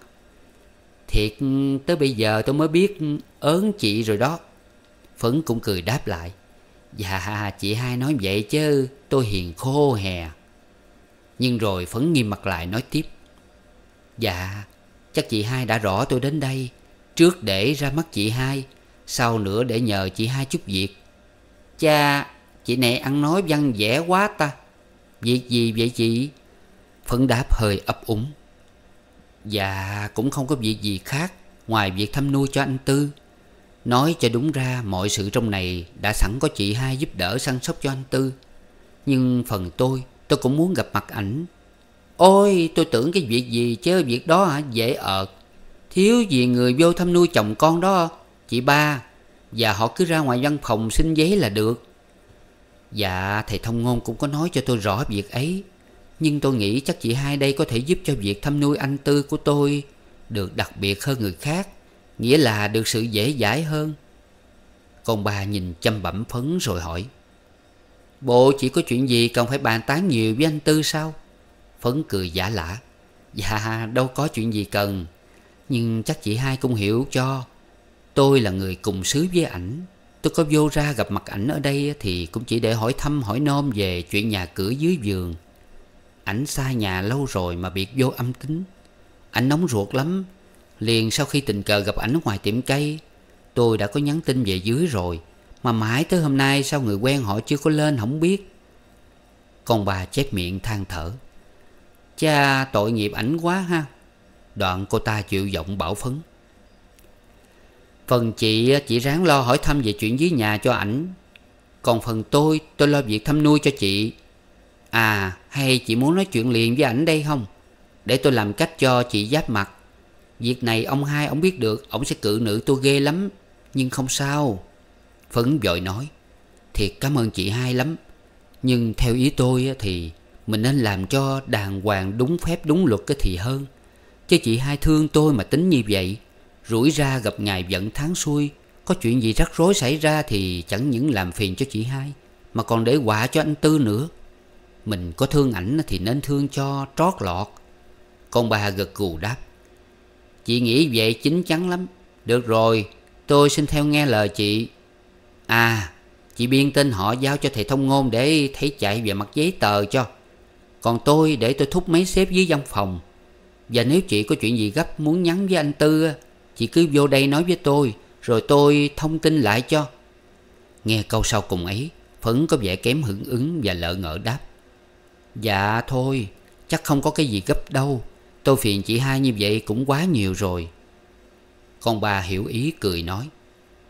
Thiệt tới bây giờ tôi mới biết ớn chị rồi đó Phấn cũng cười đáp lại Dạ chị hai nói vậy chứ tôi hiền khô hè Nhưng rồi Phấn nghiêm mặt lại nói tiếp Dạ chắc chị hai đã rõ tôi đến đây Trước để ra mắt chị hai Sau nữa để nhờ chị hai chút việc cha chị này ăn nói văn vẻ quá ta. Việc gì vậy chị? Phấn đáp hơi ấp úng. Dạ, cũng không có việc gì khác ngoài việc thăm nuôi cho anh Tư. Nói cho đúng ra mọi sự trong này đã sẵn có chị hai giúp đỡ săn sóc cho anh Tư. Nhưng phần tôi, tôi cũng muốn gặp mặt ảnh. Ôi, tôi tưởng cái việc gì chứ việc đó hả dễ ợt. Thiếu gì người vô thăm nuôi chồng con đó, chị ba. Và họ cứ ra ngoài văn phòng xin giấy là được Dạ thầy thông ngôn cũng có nói cho tôi rõ việc ấy Nhưng tôi nghĩ chắc chị hai đây có thể giúp cho việc thăm nuôi anh Tư của tôi Được đặc biệt hơn người khác Nghĩa là được sự dễ dãi hơn Còn bà nhìn chăm bẩm phấn rồi hỏi Bộ chỉ có chuyện gì cần phải bàn tán nhiều với anh Tư sao Phấn cười giả lả Dạ đâu có chuyện gì cần Nhưng chắc chị hai cũng hiểu cho Tôi là người cùng xứ với ảnh Tôi có vô ra gặp mặt ảnh ở đây Thì cũng chỉ để hỏi thăm hỏi nom về chuyện nhà cửa dưới giường Ảnh xa nhà lâu rồi mà biệt vô âm tính Ảnh nóng ruột lắm Liền sau khi tình cờ gặp ảnh ngoài tiệm cây Tôi đã có nhắn tin về dưới rồi Mà mãi tới hôm nay sao người quen họ chưa có lên không biết Con bà chép miệng than thở Cha tội nghiệp ảnh quá ha Đoạn cô ta chịu giọng bảo phấn Phần chị chỉ ráng lo hỏi thăm về chuyện dưới nhà cho ảnh Còn phần tôi tôi lo việc thăm nuôi cho chị À hay chị muốn nói chuyện liền với ảnh đây không Để tôi làm cách cho chị giáp mặt Việc này ông hai ông biết được Ông sẽ cự nữ tôi ghê lắm Nhưng không sao Phấn vội nói Thiệt cảm ơn chị hai lắm Nhưng theo ý tôi thì Mình nên làm cho đàng hoàng đúng phép đúng luật cái thì hơn Chứ chị hai thương tôi mà tính như vậy rủi ra gặp ngài vận tháng xuôi có chuyện gì rắc rối xảy ra thì chẳng những làm phiền cho chị hai mà còn để quả cho anh tư nữa mình có thương ảnh thì nên thương cho trót lọt con bà gật gù đáp chị nghĩ vậy chính chắn lắm được rồi tôi xin theo nghe lời chị à chị biên tên họ giao cho thầy thông ngôn để thấy chạy về mặt giấy tờ cho còn tôi để tôi thúc mấy xếp dưới văn phòng và nếu chị có chuyện gì gấp muốn nhắn với anh Tư Chị cứ vô đây nói với tôi Rồi tôi thông tin lại cho Nghe câu sau cùng ấy Phấn có vẻ kém hưởng ứng và lỡ ngợ đáp Dạ thôi Chắc không có cái gì gấp đâu Tôi phiền chị hai như vậy cũng quá nhiều rồi Con bà hiểu ý cười nói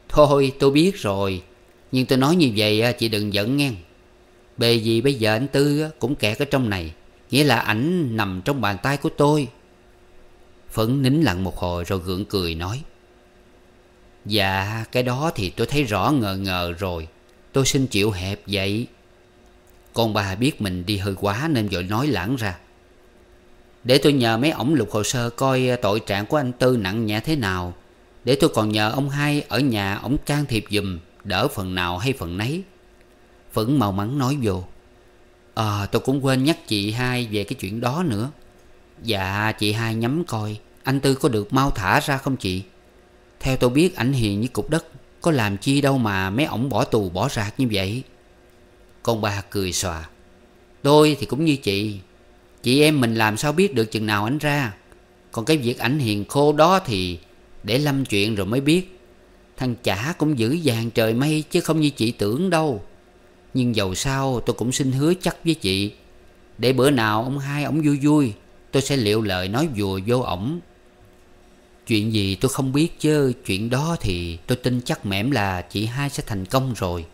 Thôi tôi biết rồi Nhưng tôi nói như vậy à, chị đừng giận nghe Bề gì bây giờ anh Tư cũng kẹt ở trong này Nghĩa là ảnh nằm trong bàn tay của tôi Phấn nín lặng một hồi rồi gượng cười nói Dạ cái đó thì tôi thấy rõ ngờ ngờ rồi Tôi xin chịu hẹp vậy Con bà biết mình đi hơi quá nên vội nói lãng ra Để tôi nhờ mấy ổng lục hồ sơ coi tội trạng của anh Tư nặng nhẹ thế nào Để tôi còn nhờ ông hai ở nhà ổng can thiệp dùm Đỡ phần nào hay phần nấy Phấn màu mắn nói vô À tôi cũng quên nhắc chị hai về cái chuyện đó nữa Dạ chị hai nhắm coi Anh Tư có được mau thả ra không chị Theo tôi biết ảnh hiền như cục đất Có làm chi đâu mà mấy ổng bỏ tù bỏ rạc như vậy Con ba cười xòa Tôi thì cũng như chị Chị em mình làm sao biết được chừng nào ảnh ra Còn cái việc ảnh hiền khô đó thì Để lâm chuyện rồi mới biết Thằng chả cũng giữ vàng trời mây Chứ không như chị tưởng đâu Nhưng dầu sao tôi cũng xin hứa chắc với chị Để bữa nào ông hai ông vui vui Tôi sẽ liệu lời nói vùa vô ổng Chuyện gì tôi không biết chứ Chuyện đó thì tôi tin chắc mẻm là chị hai sẽ thành công rồi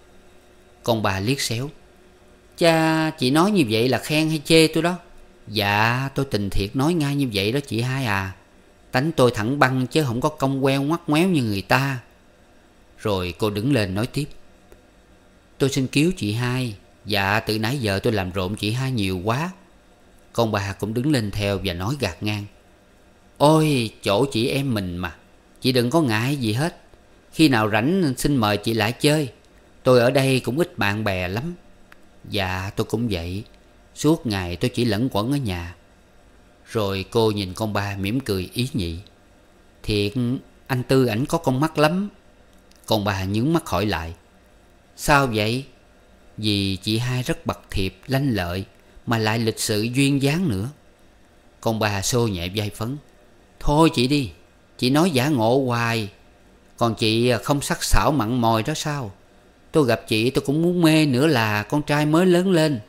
Con bà liếc xéo Cha chị nói như vậy là khen hay chê tôi đó Dạ tôi tình thiệt nói ngay như vậy đó chị hai à Tánh tôi thẳng băng chứ không có công queo ngoắt ngoéo như người ta Rồi cô đứng lên nói tiếp Tôi xin cứu chị hai Dạ từ nãy giờ tôi làm rộn chị hai nhiều quá con bà cũng đứng lên theo và nói gạt ngang Ôi chỗ chị em mình mà Chị đừng có ngại gì hết Khi nào rảnh xin mời chị lại chơi Tôi ở đây cũng ít bạn bè lắm Dạ tôi cũng vậy Suốt ngày tôi chỉ lẫn quẩn ở nhà Rồi cô nhìn con ba mỉm cười ý nhị Thiệt anh Tư ảnh có con mắt lắm Con bà nhướng mắt hỏi lại Sao vậy? Vì chị hai rất bậc thiệp, lanh lợi mà lại lịch sự duyên dáng nữa Con bà xô nhẹ dây phấn Thôi chị đi Chị nói giả ngộ hoài Còn chị không sắc sảo mặn mòi đó sao Tôi gặp chị tôi cũng muốn mê nữa là Con trai mới lớn lên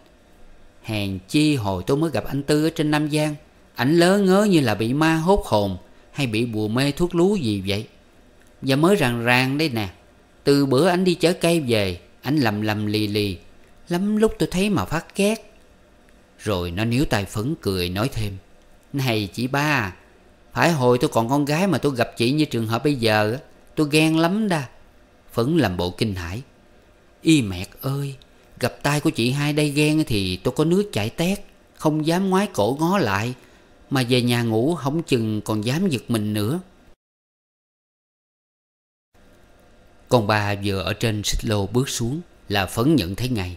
Hèn chi hồi tôi mới gặp anh Tư ở trên Nam Giang Ảnh lớ ngớ như là bị ma hốt hồn Hay bị bùa mê thuốc lú gì vậy Và mới ràng ràng đây nè Từ bữa ảnh đi chở cây về Ảnh lầm lầm lì lì Lắm lúc tôi thấy mà phát ghét rồi nó níu tay Phấn cười nói thêm Này chị ba Phải hồi tôi còn con gái mà tôi gặp chị như trường hợp bây giờ Tôi ghen lắm đa Phấn làm bộ kinh hãi Y mẹt ơi Gặp tay của chị hai đây ghen thì tôi có nước chảy tét Không dám ngoái cổ ngó lại Mà về nhà ngủ không chừng còn dám giật mình nữa Con bà vừa ở trên xích lô bước xuống Là Phấn nhận thấy ngay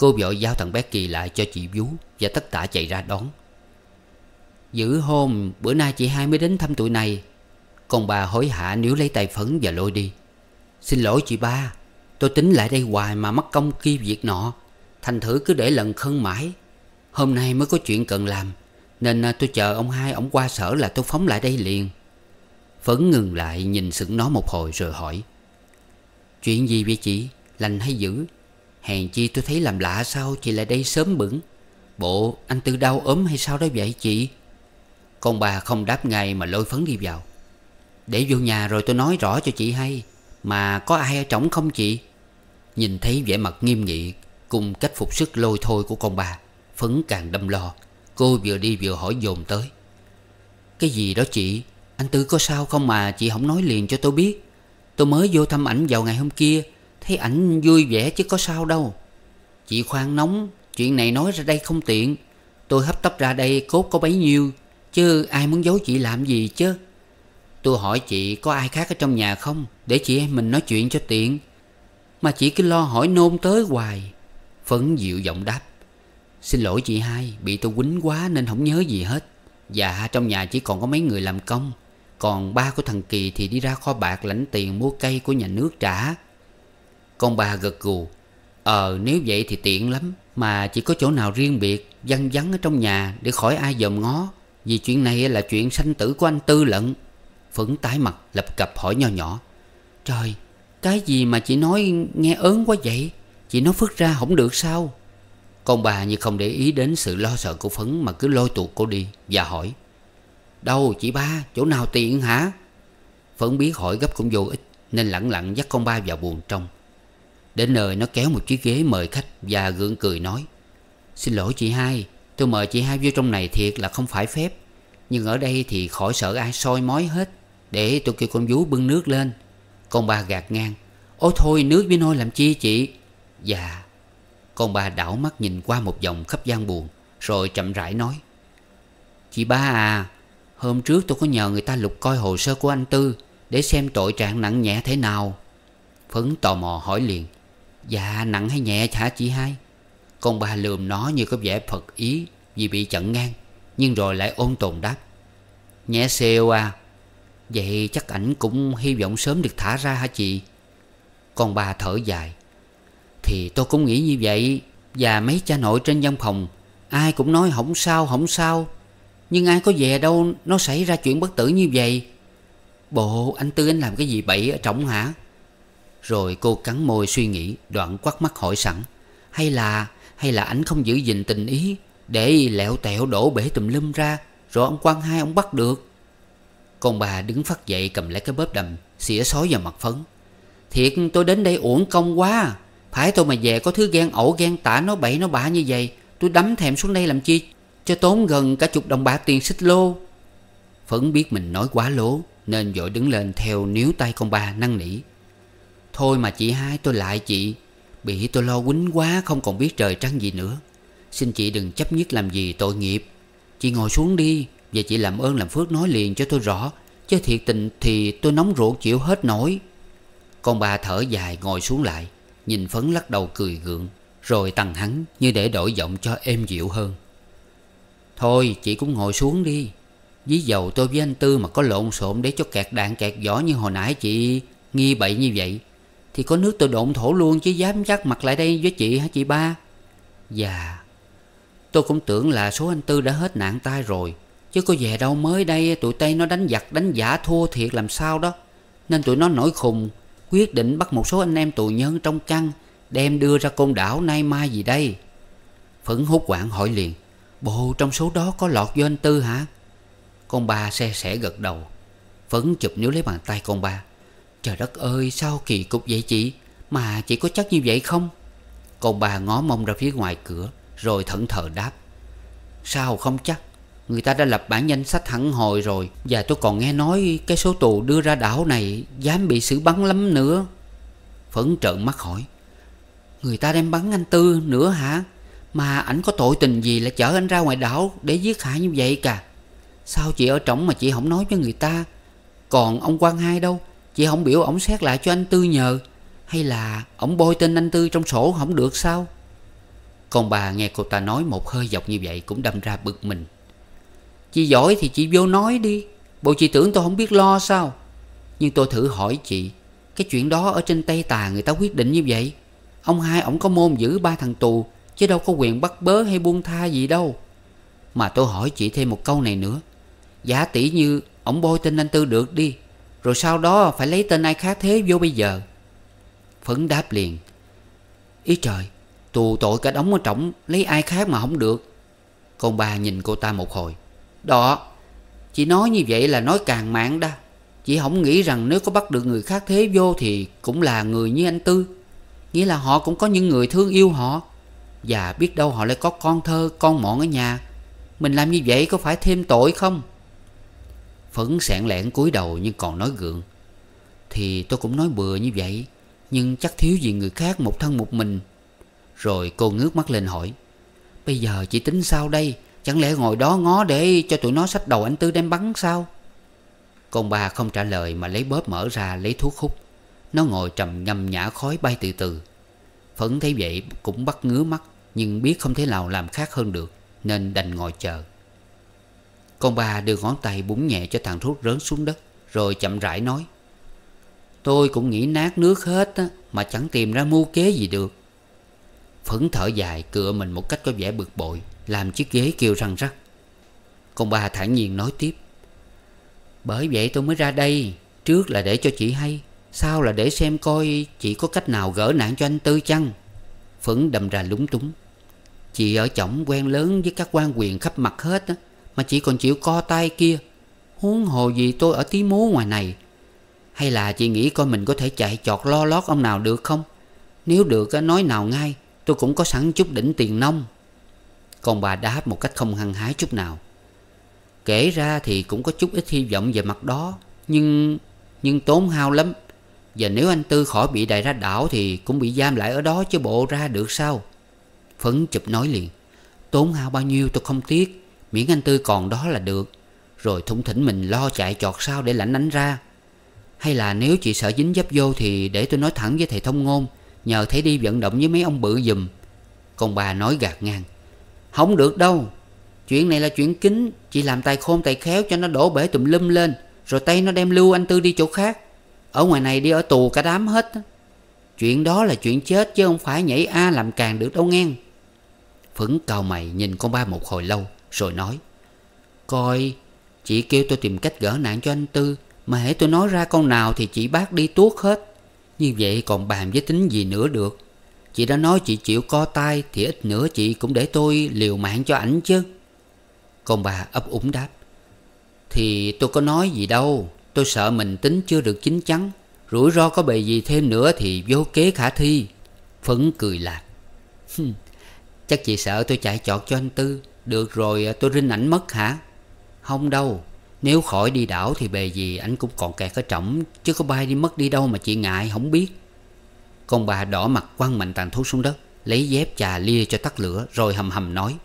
Cô vội giao thằng bé Kỳ lại cho chị Vú Và tất cả chạy ra đón Giữ hôm bữa nay chị hai mới đến thăm tụi này Còn bà hối hả níu lấy tay Phấn và lôi đi Xin lỗi chị ba Tôi tính lại đây hoài mà mất công kia việc nọ Thành thử cứ để lần khân mãi Hôm nay mới có chuyện cần làm Nên à, tôi chờ ông hai ông qua sở là tôi phóng lại đây liền Phấn ngừng lại nhìn sững nó một hồi rồi hỏi Chuyện gì vậy chị? Lành hay dữ? Hèn chi tôi thấy làm lạ sao chị lại đây sớm bửng Bộ anh Tư đau ốm hay sao đó vậy chị Con bà không đáp ngay mà lôi phấn đi vào Để vô nhà rồi tôi nói rõ cho chị hay Mà có ai ở trỏng không chị Nhìn thấy vẻ mặt nghiêm nghị Cùng cách phục sức lôi thôi của con bà Phấn càng đâm lo Cô vừa đi vừa hỏi dồn tới Cái gì đó chị Anh Tư có sao không mà chị không nói liền cho tôi biết Tôi mới vô thăm ảnh vào ngày hôm kia Thấy ảnh vui vẻ chứ có sao đâu Chị khoan nóng Chuyện này nói ra đây không tiện Tôi hấp tấp ra đây cốt có bấy nhiêu Chứ ai muốn giấu chị làm gì chứ Tôi hỏi chị có ai khác ở trong nhà không Để chị em mình nói chuyện cho tiện Mà chị cứ lo hỏi nôn tới hoài Phấn dịu giọng đáp Xin lỗi chị hai Bị tôi quýnh quá nên không nhớ gì hết Dạ trong nhà chỉ còn có mấy người làm công Còn ba của thằng Kỳ thì đi ra kho bạc lãnh tiền mua cây của nhà nước trả con bà gật gù Ờ nếu vậy thì tiện lắm Mà chỉ có chỗ nào riêng biệt Văng vắng ở trong nhà để khỏi ai dòm ngó Vì chuyện này là chuyện sanh tử của anh Tư lận Phấn tái mặt lập cập hỏi nho nhỏ Trời Cái gì mà chị nói nghe ớn quá vậy Chị nói phức ra không được sao Con bà như không để ý đến sự lo sợ của Phấn Mà cứ lôi tuột cô đi và hỏi Đâu chị ba chỗ nào tiện hả Phấn biết hỏi gấp cũng vô ích Nên lặng lặng dắt con ba vào buồn trong Đến nơi nó kéo một chiếc ghế mời khách và gượng cười nói Xin lỗi chị hai Tôi mời chị hai vô trong này thiệt là không phải phép Nhưng ở đây thì khỏi sợ ai soi mói hết Để tôi kêu con vú bưng nước lên Con ba gạt ngang Ôi thôi nước với nôi làm chi chị Dạ Con ba đảo mắt nhìn qua một vòng khắp gian buồn Rồi chậm rãi nói Chị ba à Hôm trước tôi có nhờ người ta lục coi hồ sơ của anh Tư Để xem tội trạng nặng nhẹ thế nào Phấn tò mò hỏi liền Dạ nặng hay nhẹ hả chị hai Con bà lườm nó như có vẻ phật ý Vì bị chặn ngang Nhưng rồi lại ôn tồn đáp Nhẹ xeo à Vậy chắc ảnh cũng hy vọng sớm được thả ra hả chị Con bà thở dài Thì tôi cũng nghĩ như vậy Và mấy cha nội trên văn phòng Ai cũng nói không sao không sao Nhưng ai có về đâu Nó xảy ra chuyện bất tử như vậy Bộ anh Tư anh làm cái gì bậy ở trọng hả rồi cô cắn môi suy nghĩ Đoạn quắt mắt hỏi sẵn Hay là hay là ảnh không giữ gìn tình ý Để lẹo tẹo đổ bể tùm lum ra Rồi ông quan hai ông bắt được Con bà đứng phát dậy cầm lấy cái bóp đầm Xỉa xói vào mặt phấn Thiệt tôi đến đây uổng công quá Phải tôi mà về có thứ ghen ẩu ghen tả Nó bậy nó bạ như vậy Tôi đắm thèm xuống đây làm chi Cho tốn gần cả chục đồng bạc tiền xích lô Phấn biết mình nói quá lố Nên vội đứng lên theo níu tay con bà năn nỉ Thôi mà chị hai tôi lại chị Bị tôi lo quýnh quá không còn biết trời trăng gì nữa Xin chị đừng chấp nhất làm gì tội nghiệp Chị ngồi xuống đi Và chị làm ơn làm phước nói liền cho tôi rõ Chứ thiệt tình thì tôi nóng ruột chịu hết nổi Con bà thở dài ngồi xuống lại Nhìn Phấn lắc đầu cười gượng Rồi tằng hắn như để đổi giọng cho êm dịu hơn Thôi chị cũng ngồi xuống đi Dí dầu tôi với anh Tư mà có lộn xộn để cho kẹt đạn kẹt gió như hồi nãy chị nghi bậy như vậy thì có nước tôi độn thổ luôn chứ dám dắt mặt lại đây với chị hả chị ba Dạ Tôi cũng tưởng là số anh Tư đã hết nạn tai rồi Chứ có về đâu mới đây tụi Tây nó đánh giặc đánh giả thua thiệt làm sao đó Nên tụi nó nổi khùng Quyết định bắt một số anh em tù nhân trong căn Đem đưa ra côn đảo nay mai gì đây Phấn hút quảng hỏi liền Bồ trong số đó có lọt vô anh Tư hả Con ba xe sẻ gật đầu Phấn chụp níu lấy bàn tay con ba Trời đất ơi sao kỳ cục vậy chị Mà chị có chắc như vậy không Còn bà ngó mông ra phía ngoài cửa Rồi thẫn thờ đáp Sao không chắc Người ta đã lập bản danh sách hẳn hồi rồi Và tôi còn nghe nói Cái số tù đưa ra đảo này Dám bị xử bắn lắm nữa Phấn trợn mắt hỏi Người ta đem bắn anh Tư nữa hả Mà ảnh có tội tình gì là chở anh ra ngoài đảo Để giết hại như vậy cả Sao chị ở trỏng mà chị không nói với người ta Còn ông quan hai đâu Chị không biểu ổng xét lại cho anh Tư nhờ Hay là ổng bôi tên anh Tư trong sổ không được sao Còn bà nghe cô ta nói một hơi dọc như vậy cũng đâm ra bực mình Chị giỏi thì chị vô nói đi Bộ chị tưởng tôi không biết lo sao Nhưng tôi thử hỏi chị Cái chuyện đó ở trên Tây Tà người ta quyết định như vậy Ông hai ổng có môn giữ ba thằng tù Chứ đâu có quyền bắt bớ hay buông tha gì đâu Mà tôi hỏi chị thêm một câu này nữa Giả tỷ như ổng bôi tên anh Tư được đi rồi sau đó phải lấy tên ai khác thế vô bây giờ Phấn đáp liền Ý trời Tù tội cả đóng ở trọng Lấy ai khác mà không được Con bà nhìn cô ta một hồi Đó Chị nói như vậy là nói càng mạng đó Chị không nghĩ rằng nếu có bắt được người khác thế vô Thì cũng là người như anh Tư Nghĩa là họ cũng có những người thương yêu họ Và biết đâu họ lại có con thơ Con mọn ở nhà Mình làm như vậy có phải thêm tội không Phấn sẹn lẻn cúi đầu nhưng còn nói gượng Thì tôi cũng nói bừa như vậy Nhưng chắc thiếu gì người khác một thân một mình Rồi cô ngước mắt lên hỏi Bây giờ chị tính sao đây Chẳng lẽ ngồi đó ngó để cho tụi nó xách đầu anh Tư đem bắn sao Con ba không trả lời mà lấy bóp mở ra lấy thuốc hút Nó ngồi trầm nhầm nhã khói bay từ từ Phấn thấy vậy cũng bắt ngứa mắt Nhưng biết không thể nào làm khác hơn được Nên đành ngồi chờ con bà đưa ngón tay búng nhẹ cho thằng thuốc rớn xuống đất Rồi chậm rãi nói Tôi cũng nghĩ nát nước hết á, Mà chẳng tìm ra mưu kế gì được Phấn thở dài cựa mình một cách có vẻ bực bội Làm chiếc ghế kêu răng rắc Con bà thản nhiên nói tiếp Bởi vậy tôi mới ra đây Trước là để cho chị hay Sau là để xem coi chị có cách nào gỡ nạn cho anh Tư chăng Phấn đầm ra lúng túng Chị ở chổng quen lớn với các quan quyền khắp mặt hết á mà chị còn chịu co tay kia Huống hồ gì tôi ở tí mố ngoài này Hay là chị nghĩ coi mình có thể chạy chọt lo lót ông nào được không Nếu được nói nào ngay Tôi cũng có sẵn chút đỉnh tiền nông Còn bà đáp một cách không hăng hái chút nào Kể ra thì cũng có chút ít hy vọng về mặt đó Nhưng nhưng tốn hao lắm Và nếu anh Tư khỏi bị đày ra đảo Thì cũng bị giam lại ở đó chứ bộ ra được sao Phấn chụp nói liền Tốn hao bao nhiêu tôi không tiếc Miễn anh Tươi còn đó là được Rồi thủng thỉnh mình lo chạy chọt sao để lãnh ánh ra Hay là nếu chị sợ dính dấp vô Thì để tôi nói thẳng với thầy thông ngôn Nhờ thầy đi vận động với mấy ông bự dùm Còn bà nói gạt ngang Không được đâu Chuyện này là chuyện kín Chị làm tay khôn tay khéo cho nó đổ bể tùm lum lên Rồi tay nó đem lưu anh Tư đi chỗ khác Ở ngoài này đi ở tù cả đám hết Chuyện đó là chuyện chết Chứ không phải nhảy A làm càng được đâu ngang Phấn cao mày nhìn con ba một hồi lâu rồi nói Coi Chị kêu tôi tìm cách gỡ nạn cho anh Tư Mà hãy tôi nói ra con nào thì chị bác đi tuốt hết Như vậy còn bàn với tính gì nữa được Chị đã nói chị chịu co tay Thì ít nữa chị cũng để tôi liều mạng cho ảnh chứ Con bà ấp úng đáp Thì tôi có nói gì đâu Tôi sợ mình tính chưa được chín chắn Rủi ro có bề gì thêm nữa thì vô kế khả thi Phấn cười lạc Chắc chị sợ tôi chạy chọt cho anh Tư được rồi tôi rinh ảnh mất hả Không đâu Nếu khỏi đi đảo thì bề gì anh cũng còn kẹt ở trỏng Chứ có bay đi mất đi đâu mà chị ngại không biết Con bà đỏ mặt quăng mạnh tàn thuốc xuống đất Lấy dép trà lia cho tắt lửa Rồi hầm hầm nói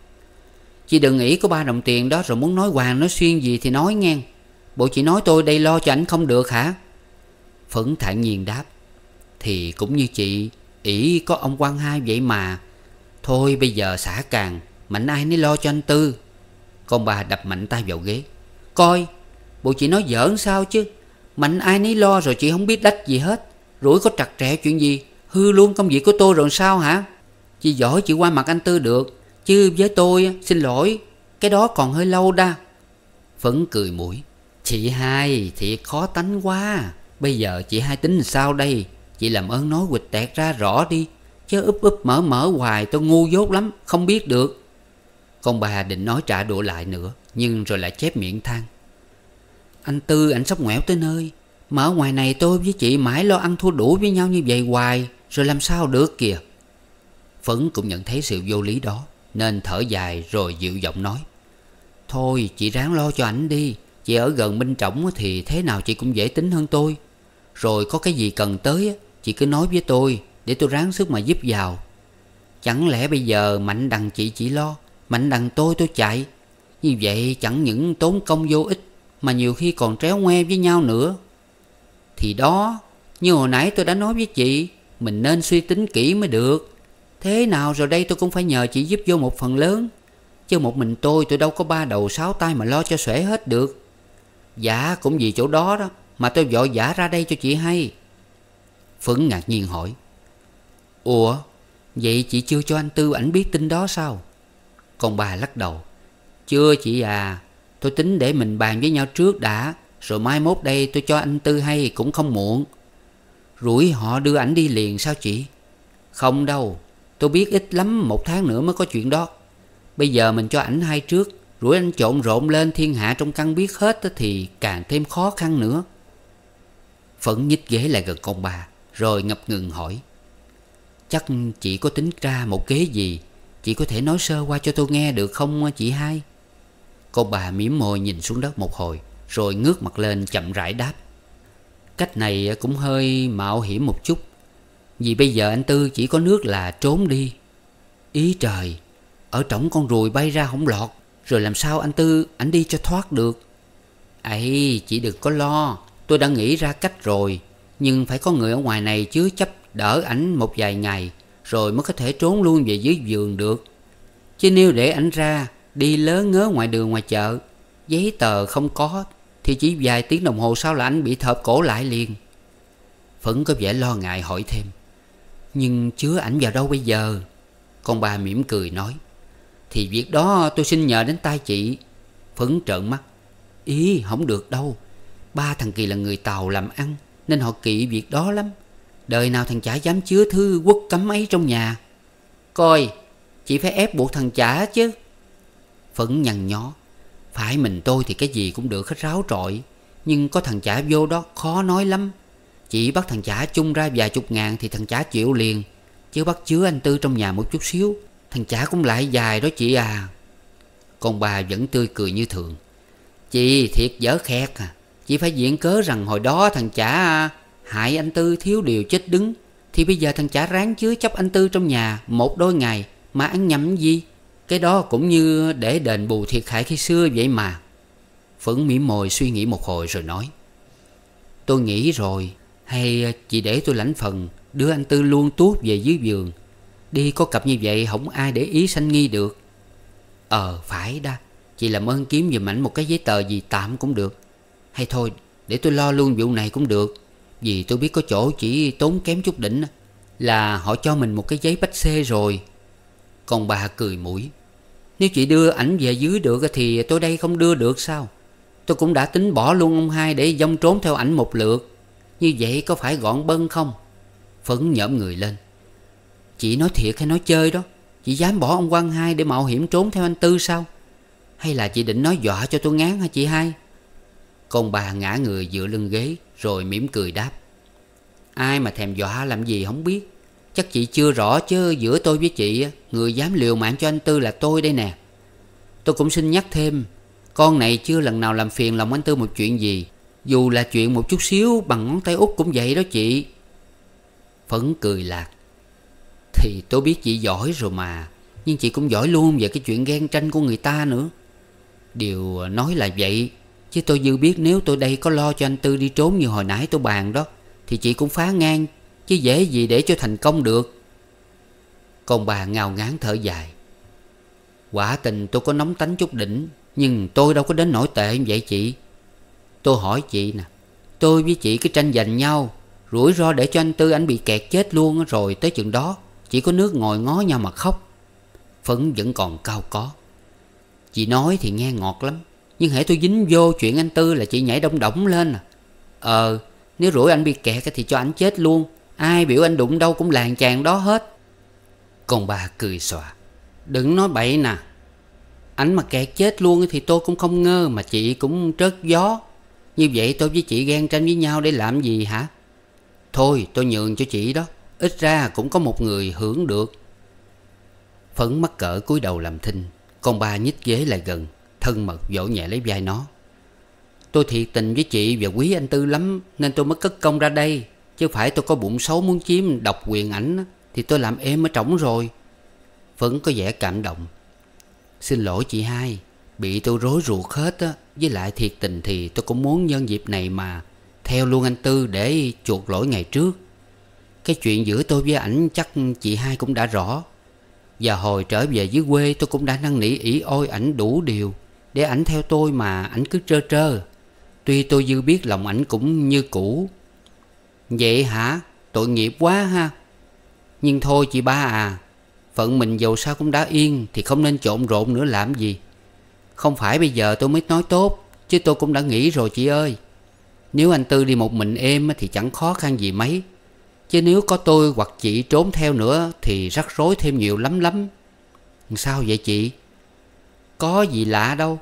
Chị đừng nghĩ có ba đồng tiền đó Rồi muốn nói hoàng nói xuyên gì thì nói nghe Bộ chị nói tôi đây lo cho ảnh không được hả Phấn thản nhiên đáp Thì cũng như chị ỷ có ông quan hai vậy mà Thôi bây giờ xả càng Mạnh ai nấy lo cho anh Tư Con bà đập mạnh tay vào ghế Coi Bộ chị nói giỡn sao chứ Mạnh ai nấy lo rồi chị không biết đách gì hết Rủi có trặt trẻ chuyện gì Hư luôn công việc của tôi rồi sao hả Chị giỏi chị qua mặt anh Tư được Chứ với tôi xin lỗi Cái đó còn hơi lâu đa Phấn cười mũi Chị hai thì khó tánh quá Bây giờ chị hai tính sao đây Chị làm ơn nói quịch tẹt ra rõ đi Chứ úp úp mở mở hoài tôi ngu dốt lắm Không biết được con bà định nói trả đũa lại nữa Nhưng rồi lại chép miệng than Anh Tư anh sắp ngoẻo tới nơi Mà ở ngoài này tôi với chị mãi lo ăn thua đủ với nhau như vậy hoài Rồi làm sao được kìa Phấn cũng nhận thấy sự vô lý đó Nên thở dài rồi dịu giọng nói Thôi chị ráng lo cho ảnh đi Chị ở gần Minh Trọng thì thế nào chị cũng dễ tính hơn tôi Rồi có cái gì cần tới Chị cứ nói với tôi Để tôi ráng sức mà giúp vào Chẳng lẽ bây giờ mạnh đằng chị chỉ lo Mạnh đằng tôi tôi chạy Như vậy chẳng những tốn công vô ích Mà nhiều khi còn tréo ngoe với nhau nữa Thì đó Như hồi nãy tôi đã nói với chị Mình nên suy tính kỹ mới được Thế nào rồi đây tôi cũng phải nhờ chị giúp vô một phần lớn Chứ một mình tôi tôi đâu có ba đầu sáu tay mà lo cho xuể hết được Dạ cũng vì chỗ đó đó Mà tôi vội giả ra đây cho chị hay Phấn ngạc nhiên hỏi Ủa Vậy chị chưa cho anh Tư ảnh biết tin đó sao còn bà lắc đầu Chưa chị à Tôi tính để mình bàn với nhau trước đã Rồi mai mốt đây tôi cho anh Tư hay cũng không muộn Rủi họ đưa ảnh đi liền sao chị Không đâu Tôi biết ít lắm một tháng nữa mới có chuyện đó Bây giờ mình cho ảnh hay trước Rủi anh trộn rộn lên thiên hạ trong căn biết hết Thì càng thêm khó khăn nữa Phẫn nhích ghế lại gần con bà Rồi ngập ngừng hỏi Chắc chị có tính ra một kế gì Chị có thể nói sơ qua cho tôi nghe được không chị hai Cô bà mỉm môi nhìn xuống đất một hồi Rồi ngước mặt lên chậm rãi đáp Cách này cũng hơi mạo hiểm một chút Vì bây giờ anh Tư chỉ có nước là trốn đi Ý trời Ở trỏng con ruồi bay ra không lọt Rồi làm sao anh Tư ảnh đi cho thoát được ấy chị đừng có lo Tôi đã nghĩ ra cách rồi Nhưng phải có người ở ngoài này chứ chấp đỡ ảnh một vài ngày rồi mới có thể trốn luôn về dưới giường được. Chứ nếu để ảnh ra, đi lớn ngớ ngoài đường ngoài chợ, giấy tờ không có, thì chỉ vài tiếng đồng hồ sau là ảnh bị thợp cổ lại liền. Phấn có vẻ lo ngại hỏi thêm, nhưng chứa ảnh vào đâu bây giờ? Con bà mỉm cười nói, thì việc đó tôi xin nhờ đến tay chị. Phấn trợn mắt, ý không được đâu, ba thằng Kỳ là người Tàu làm ăn, nên họ kỵ việc đó lắm. Đời nào thằng chả dám chứa thư quốc cấm ấy trong nhà Coi chỉ phải ép buộc thằng chả chứ Phấn nhằn nhó Phải mình tôi thì cái gì cũng được hết ráo trọi Nhưng có thằng chả vô đó khó nói lắm Chỉ bắt thằng chả chung ra vài chục ngàn Thì thằng chả chịu liền Chứ bắt chứa anh Tư trong nhà một chút xíu Thằng chả cũng lại dài đó chị à Còn bà vẫn tươi cười như thường Chị thiệt dở khẹt à Chị phải diễn cớ rằng hồi đó thằng chả à, Hại anh Tư thiếu điều chết đứng Thì bây giờ thằng chả ráng chứa chấp anh Tư trong nhà Một đôi ngày mà ăn nhầm gì Cái đó cũng như để đền bù thiệt hại khi xưa vậy mà Phấn mỉm mồi suy nghĩ một hồi rồi nói Tôi nghĩ rồi Hay chỉ để tôi lãnh phần Đưa anh Tư luôn tuốt về dưới giường Đi có cặp như vậy không ai để ý sanh nghi được Ờ phải đó Chị làm ơn kiếm giùm ảnh một cái giấy tờ gì tạm cũng được Hay thôi để tôi lo luôn vụ này cũng được vì tôi biết có chỗ chỉ tốn kém chút đỉnh Là họ cho mình một cái giấy bách xê rồi Còn bà cười mũi Nếu chị đưa ảnh về dưới được Thì tôi đây không đưa được sao Tôi cũng đã tính bỏ luôn ông hai Để dông trốn theo ảnh một lượt Như vậy có phải gọn bân không Phấn nhỡm người lên Chị nói thiệt hay nói chơi đó Chị dám bỏ ông quan hai để mạo hiểm trốn theo anh Tư sao Hay là chị định nói dọa cho tôi ngán hả chị hai con bà ngã người dựa lưng ghế rồi mỉm cười đáp. Ai mà thèm dọa làm gì không biết. Chắc chị chưa rõ chứ giữa tôi với chị người dám liều mạng cho anh Tư là tôi đây nè. Tôi cũng xin nhắc thêm, con này chưa lần nào làm phiền lòng anh Tư một chuyện gì. Dù là chuyện một chút xíu bằng ngón tay út cũng vậy đó chị. Phấn cười lạc. Thì tôi biết chị giỏi rồi mà, nhưng chị cũng giỏi luôn về cái chuyện ghen tranh của người ta nữa. Điều nói là vậy Chứ tôi dự biết nếu tôi đây có lo cho anh Tư đi trốn như hồi nãy tôi bàn đó Thì chị cũng phá ngang Chứ dễ gì để cho thành công được Còn bà ngào ngán thở dài Quả tình tôi có nóng tánh chút đỉnh Nhưng tôi đâu có đến nổi tệ như vậy chị Tôi hỏi chị nè Tôi với chị cứ tranh giành nhau Rủi ro để cho anh Tư anh bị kẹt chết luôn rồi tới chừng đó Chỉ có nước ngồi ngó nhau mà khóc Phấn vẫn còn cao có Chị nói thì nghe ngọt lắm nhưng hãy tôi dính vô chuyện anh Tư là chị nhảy đông động lên à. Ờ, nếu rủi anh bị kẹt thì cho anh chết luôn. Ai biểu anh đụng đâu cũng làng chàng đó hết. Còn bà cười xòa. Đừng nói bậy nè. Anh mà kẹt chết luôn thì tôi cũng không ngơ mà chị cũng trớt gió. Như vậy tôi với chị ghen tranh với nhau để làm gì hả? Thôi tôi nhường cho chị đó. Ít ra cũng có một người hưởng được. Phấn mắc cỡ cúi đầu làm thinh. Còn bà nhích ghế lại gần thân mật vỗ nhẹ lấy vai nó Tôi thiệt tình với chị và quý anh Tư lắm Nên tôi mới cất công ra đây Chứ phải tôi có bụng xấu muốn chiếm độc quyền ảnh Thì tôi làm em ở trỏng rồi Vẫn có vẻ cảm động Xin lỗi chị hai Bị tôi rối ruột hết á Với lại thiệt tình thì tôi cũng muốn nhân dịp này mà Theo luôn anh Tư để chuộc lỗi ngày trước Cái chuyện giữa tôi với ảnh chắc chị hai cũng đã rõ Và hồi trở về dưới quê tôi cũng đã năn nỉ ý ôi ảnh đủ điều để ảnh theo tôi mà ảnh cứ trơ trơ tuy tôi dư biết lòng ảnh cũng như cũ vậy hả tội nghiệp quá ha nhưng thôi chị ba à phận mình dầu sao cũng đã yên thì không nên trộn rộn nữa làm gì không phải bây giờ tôi mới nói tốt chứ tôi cũng đã nghĩ rồi chị ơi nếu anh tư đi một mình em thì chẳng khó khăn gì mấy chứ nếu có tôi hoặc chị trốn theo nữa thì rắc rối thêm nhiều lắm lắm sao vậy chị có gì lạ đâu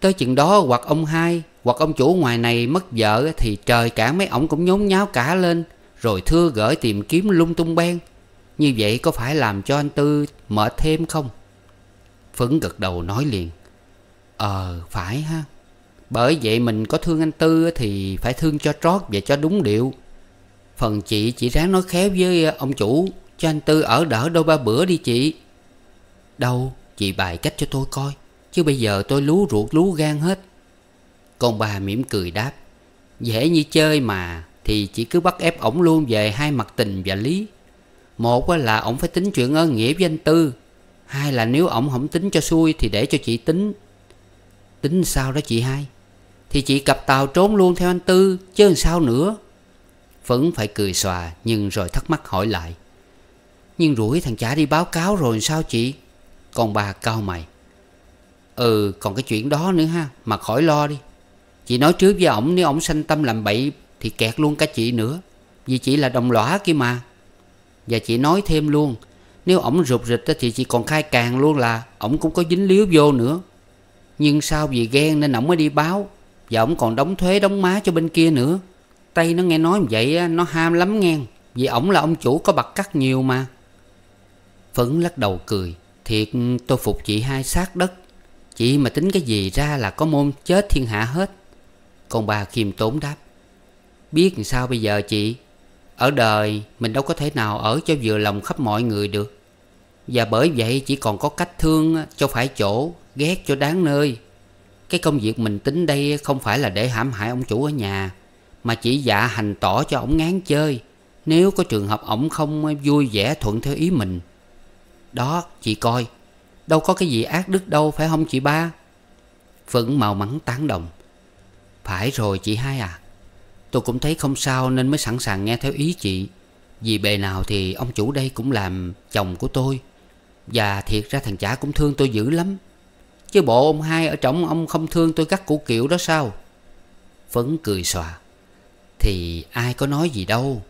Tới chừng đó hoặc ông hai Hoặc ông chủ ngoài này mất vợ Thì trời cả mấy ổng cũng nhốn nháo cả lên Rồi thưa gửi tìm kiếm lung tung beng Như vậy có phải làm cho anh Tư mệt thêm không Phấn gật đầu nói liền Ờ phải ha Bởi vậy mình có thương anh Tư Thì phải thương cho trót và cho đúng điệu Phần chị chỉ ráng nói khéo với ông chủ Cho anh Tư ở đỡ đôi ba bữa đi chị Đâu chị bày cách cho tôi coi Chứ bây giờ tôi lú ruột lú gan hết Con bà mỉm cười đáp Dễ như chơi mà Thì chỉ cứ bắt ép ổng luôn về hai mặt tình và lý Một là ổng phải tính chuyện ơn nghĩa với anh Tư Hai là nếu ổng không tính cho xui Thì để cho chị tính Tính sao đó chị hai Thì chị cặp tàu trốn luôn theo anh Tư Chứ làm sao nữa Phấn phải cười xòa Nhưng rồi thắc mắc hỏi lại Nhưng rủi thằng chả đi báo cáo rồi sao chị Còn bà cao mày Ừ còn cái chuyện đó nữa ha Mà khỏi lo đi Chị nói trước với ổng nếu ổng sanh tâm làm bậy Thì kẹt luôn cả chị nữa Vì chị là đồng lõa kia mà Và chị nói thêm luôn Nếu ổng rụt rịch thì chị còn khai càng luôn là Ổng cũng có dính líu vô nữa Nhưng sao vì ghen nên ổng mới đi báo Và ổng còn đóng thuế đóng má cho bên kia nữa tay nó nghe nói vậy nó ham lắm nghe Vì ổng là ông chủ có bạc cắt nhiều mà Phấn lắc đầu cười Thiệt tôi phục chị hai sát đất Chị mà tính cái gì ra là có môn chết thiên hạ hết Con bà khiêm tốn đáp Biết làm sao bây giờ chị Ở đời mình đâu có thể nào ở cho vừa lòng khắp mọi người được Và bởi vậy chỉ còn có cách thương cho phải chỗ Ghét cho đáng nơi Cái công việc mình tính đây không phải là để hãm hại ông chủ ở nhà Mà chỉ dạ hành tỏ cho ông ngán chơi Nếu có trường hợp ổng không vui vẻ thuận theo ý mình Đó chị coi Đâu có cái gì ác đức đâu phải không chị ba Phượng màu mắng tán đồng Phải rồi chị hai à Tôi cũng thấy không sao nên mới sẵn sàng nghe theo ý chị Vì bề nào thì ông chủ đây cũng làm chồng của tôi Và thiệt ra thằng chả cũng thương tôi dữ lắm Chứ bộ ông hai ở trong ông không thương tôi cắt củ kiệu đó sao Phấn cười xòa Thì ai có nói gì đâu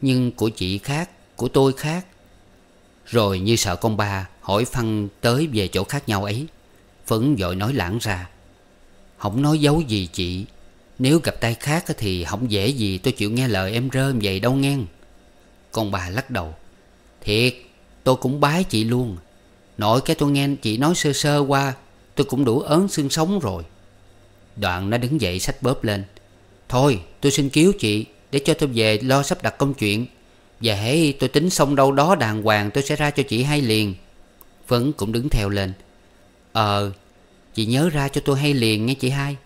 Nhưng của chị khác Của tôi khác Rồi như sợ con bà hỏi phăng tới về chỗ khác nhau ấy Phấn vội nói lãng ra Không nói giấu gì chị Nếu gặp tay khác thì không dễ gì tôi chịu nghe lời em rơm vậy đâu nghe Con bà lắc đầu Thiệt tôi cũng bái chị luôn Nội cái tôi nghe chị nói sơ sơ qua Tôi cũng đủ ớn xương sống rồi Đoạn nó đứng dậy sách bóp lên Thôi tôi xin cứu chị Để cho tôi về lo sắp đặt công chuyện Và hãy tôi tính xong đâu đó đàng hoàng Tôi sẽ ra cho chị hay liền Vấn cũng đứng theo lên Ờ Chị nhớ ra cho tôi hay liền nghe chị hai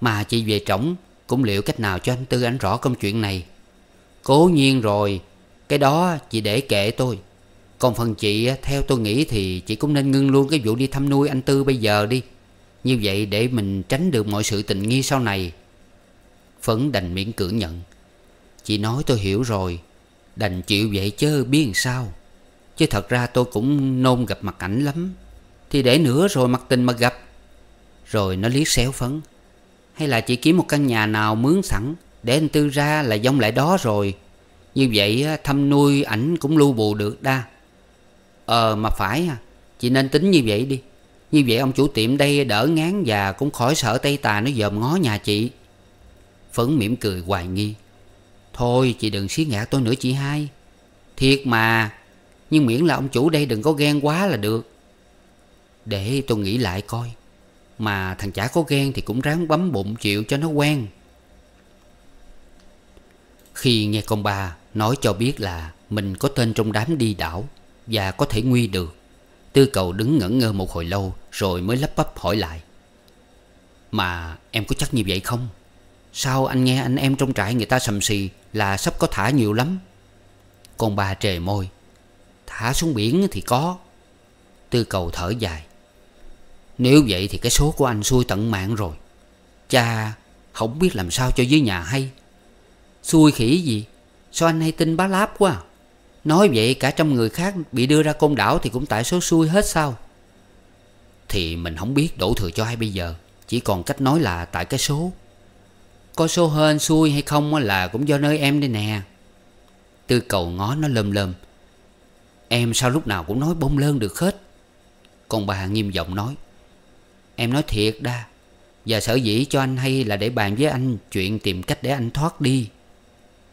Mà chị về trỏng Cũng liệu cách nào cho anh Tư anh rõ công chuyện này Cố nhiên rồi Cái đó chị để kệ tôi Còn phần chị theo tôi nghĩ Thì chị cũng nên ngưng luôn cái vụ đi thăm nuôi anh Tư bây giờ đi Như vậy để mình tránh được mọi sự tình nghi sau này Phấn đành miễn cưỡng nhận Chị nói tôi hiểu rồi Đành chịu vậy chứ biết làm sao Chứ thật ra tôi cũng nôn gặp mặt ảnh lắm Thì để nữa rồi mặt tình mà gặp Rồi nó liếc xéo phấn Hay là chị kiếm một căn nhà nào mướn sẵn Để anh Tư ra là giống lại đó rồi Như vậy thăm nuôi ảnh cũng lưu bù được đa Ờ mà phải à Chị nên tính như vậy đi Như vậy ông chủ tiệm đây đỡ ngán và cũng khỏi sợ Tây Tà nó dòm ngó nhà chị Phấn mỉm cười hoài nghi Thôi chị đừng xí ngã tôi nữa chị hai Thiệt mà nhưng miễn là ông chủ đây đừng có ghen quá là được Để tôi nghĩ lại coi Mà thằng chả có ghen thì cũng ráng bấm bụng chịu cho nó quen Khi nghe con ba nói cho biết là Mình có tên trong đám đi đảo Và có thể nguy được Tư cầu đứng ngẩn ngơ một hồi lâu Rồi mới lắp bắp hỏi lại Mà em có chắc như vậy không? Sao anh nghe anh em trong trại người ta sầm xì Là sắp có thả nhiều lắm Con ba trề môi hạ xuống biển thì có Tư cầu thở dài Nếu vậy thì cái số của anh xui tận mạng rồi Cha không biết làm sao cho dưới nhà hay Xui khỉ gì Sao anh hay tin bá láp quá à? Nói vậy cả trăm người khác bị đưa ra công đảo thì cũng tại số xui hết sao Thì mình không biết đổ thừa cho ai bây giờ Chỉ còn cách nói là tại cái số Có số hên xui hay không là cũng do nơi em đây nè Tư cầu ngó nó lơm lơm Em sao lúc nào cũng nói bông lơn được hết Còn bà nghiêm giọng nói Em nói thiệt đa Và sở dĩ cho anh hay là để bàn với anh Chuyện tìm cách để anh thoát đi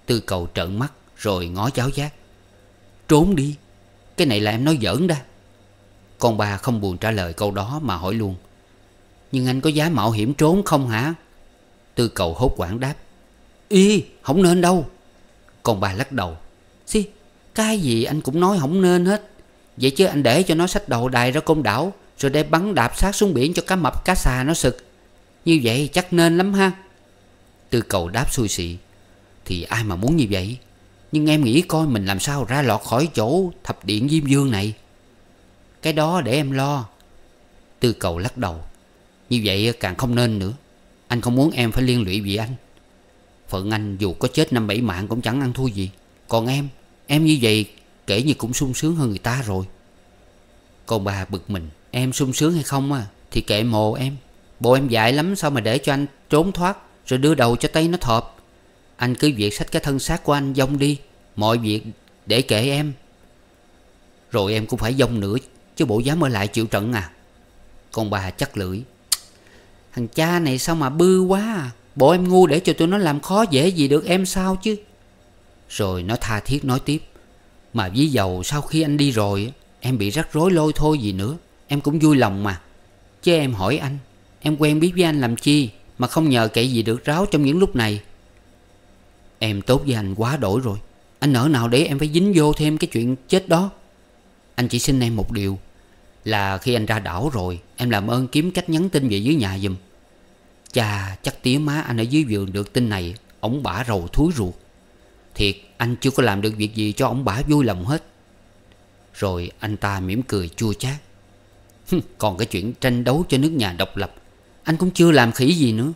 Tư cầu trợn mắt Rồi ngó cháo giác Trốn đi Cái này là em nói giỡn đa Con bà không buồn trả lời câu đó mà hỏi luôn Nhưng anh có dám mạo hiểm trốn không hả Tư cầu hốt quảng đáp Y không nên đâu Con bà lắc đầu Xí cái gì anh cũng nói không nên hết Vậy chứ anh để cho nó xách đầu đài ra côn đảo Rồi để bắn đạp sát xuống biển cho cá mập cá xà nó sực Như vậy chắc nên lắm ha Tư cầu đáp xui xị Thì ai mà muốn như vậy Nhưng em nghĩ coi mình làm sao ra lọt khỏi chỗ thập điện Diêm Dương này Cái đó để em lo Tư cầu lắc đầu Như vậy càng không nên nữa Anh không muốn em phải liên lụy vì anh Phận anh dù có chết năm bảy mạng cũng chẳng ăn thua gì Còn em Em như vậy kể như cũng sung sướng hơn người ta rồi Cô bà bực mình Em sung sướng hay không à Thì kệ mồ em Bộ em dại lắm sao mà để cho anh trốn thoát Rồi đưa đầu cho tay nó thọp Anh cứ việc xách cái thân xác của anh dông đi Mọi việc để kệ em Rồi em cũng phải dông nữa Chứ bộ dám ở lại chịu trận à Con bà chắc lưỡi Thằng cha này sao mà bư quá à Bộ em ngu để cho tụi nó làm khó dễ gì được em sao chứ rồi nó tha thiết nói tiếp Mà ví dầu sau khi anh đi rồi Em bị rắc rối lôi thôi gì nữa Em cũng vui lòng mà Chứ em hỏi anh Em quen biết với anh làm chi Mà không nhờ kệ gì được ráo trong những lúc này Em tốt với anh quá đổi rồi Anh ở nào để em phải dính vô thêm cái chuyện chết đó Anh chỉ xin em một điều Là khi anh ra đảo rồi Em làm ơn kiếm cách nhắn tin về dưới nhà giùm Chà chắc tía má anh ở dưới vườn được tin này Ông bả rầu thúi ruột Thiệt anh chưa có làm được việc gì cho ông bà vui lòng hết Rồi anh ta mỉm cười chua chát Còn cái chuyện tranh đấu cho nước nhà độc lập Anh cũng chưa làm khỉ gì nữa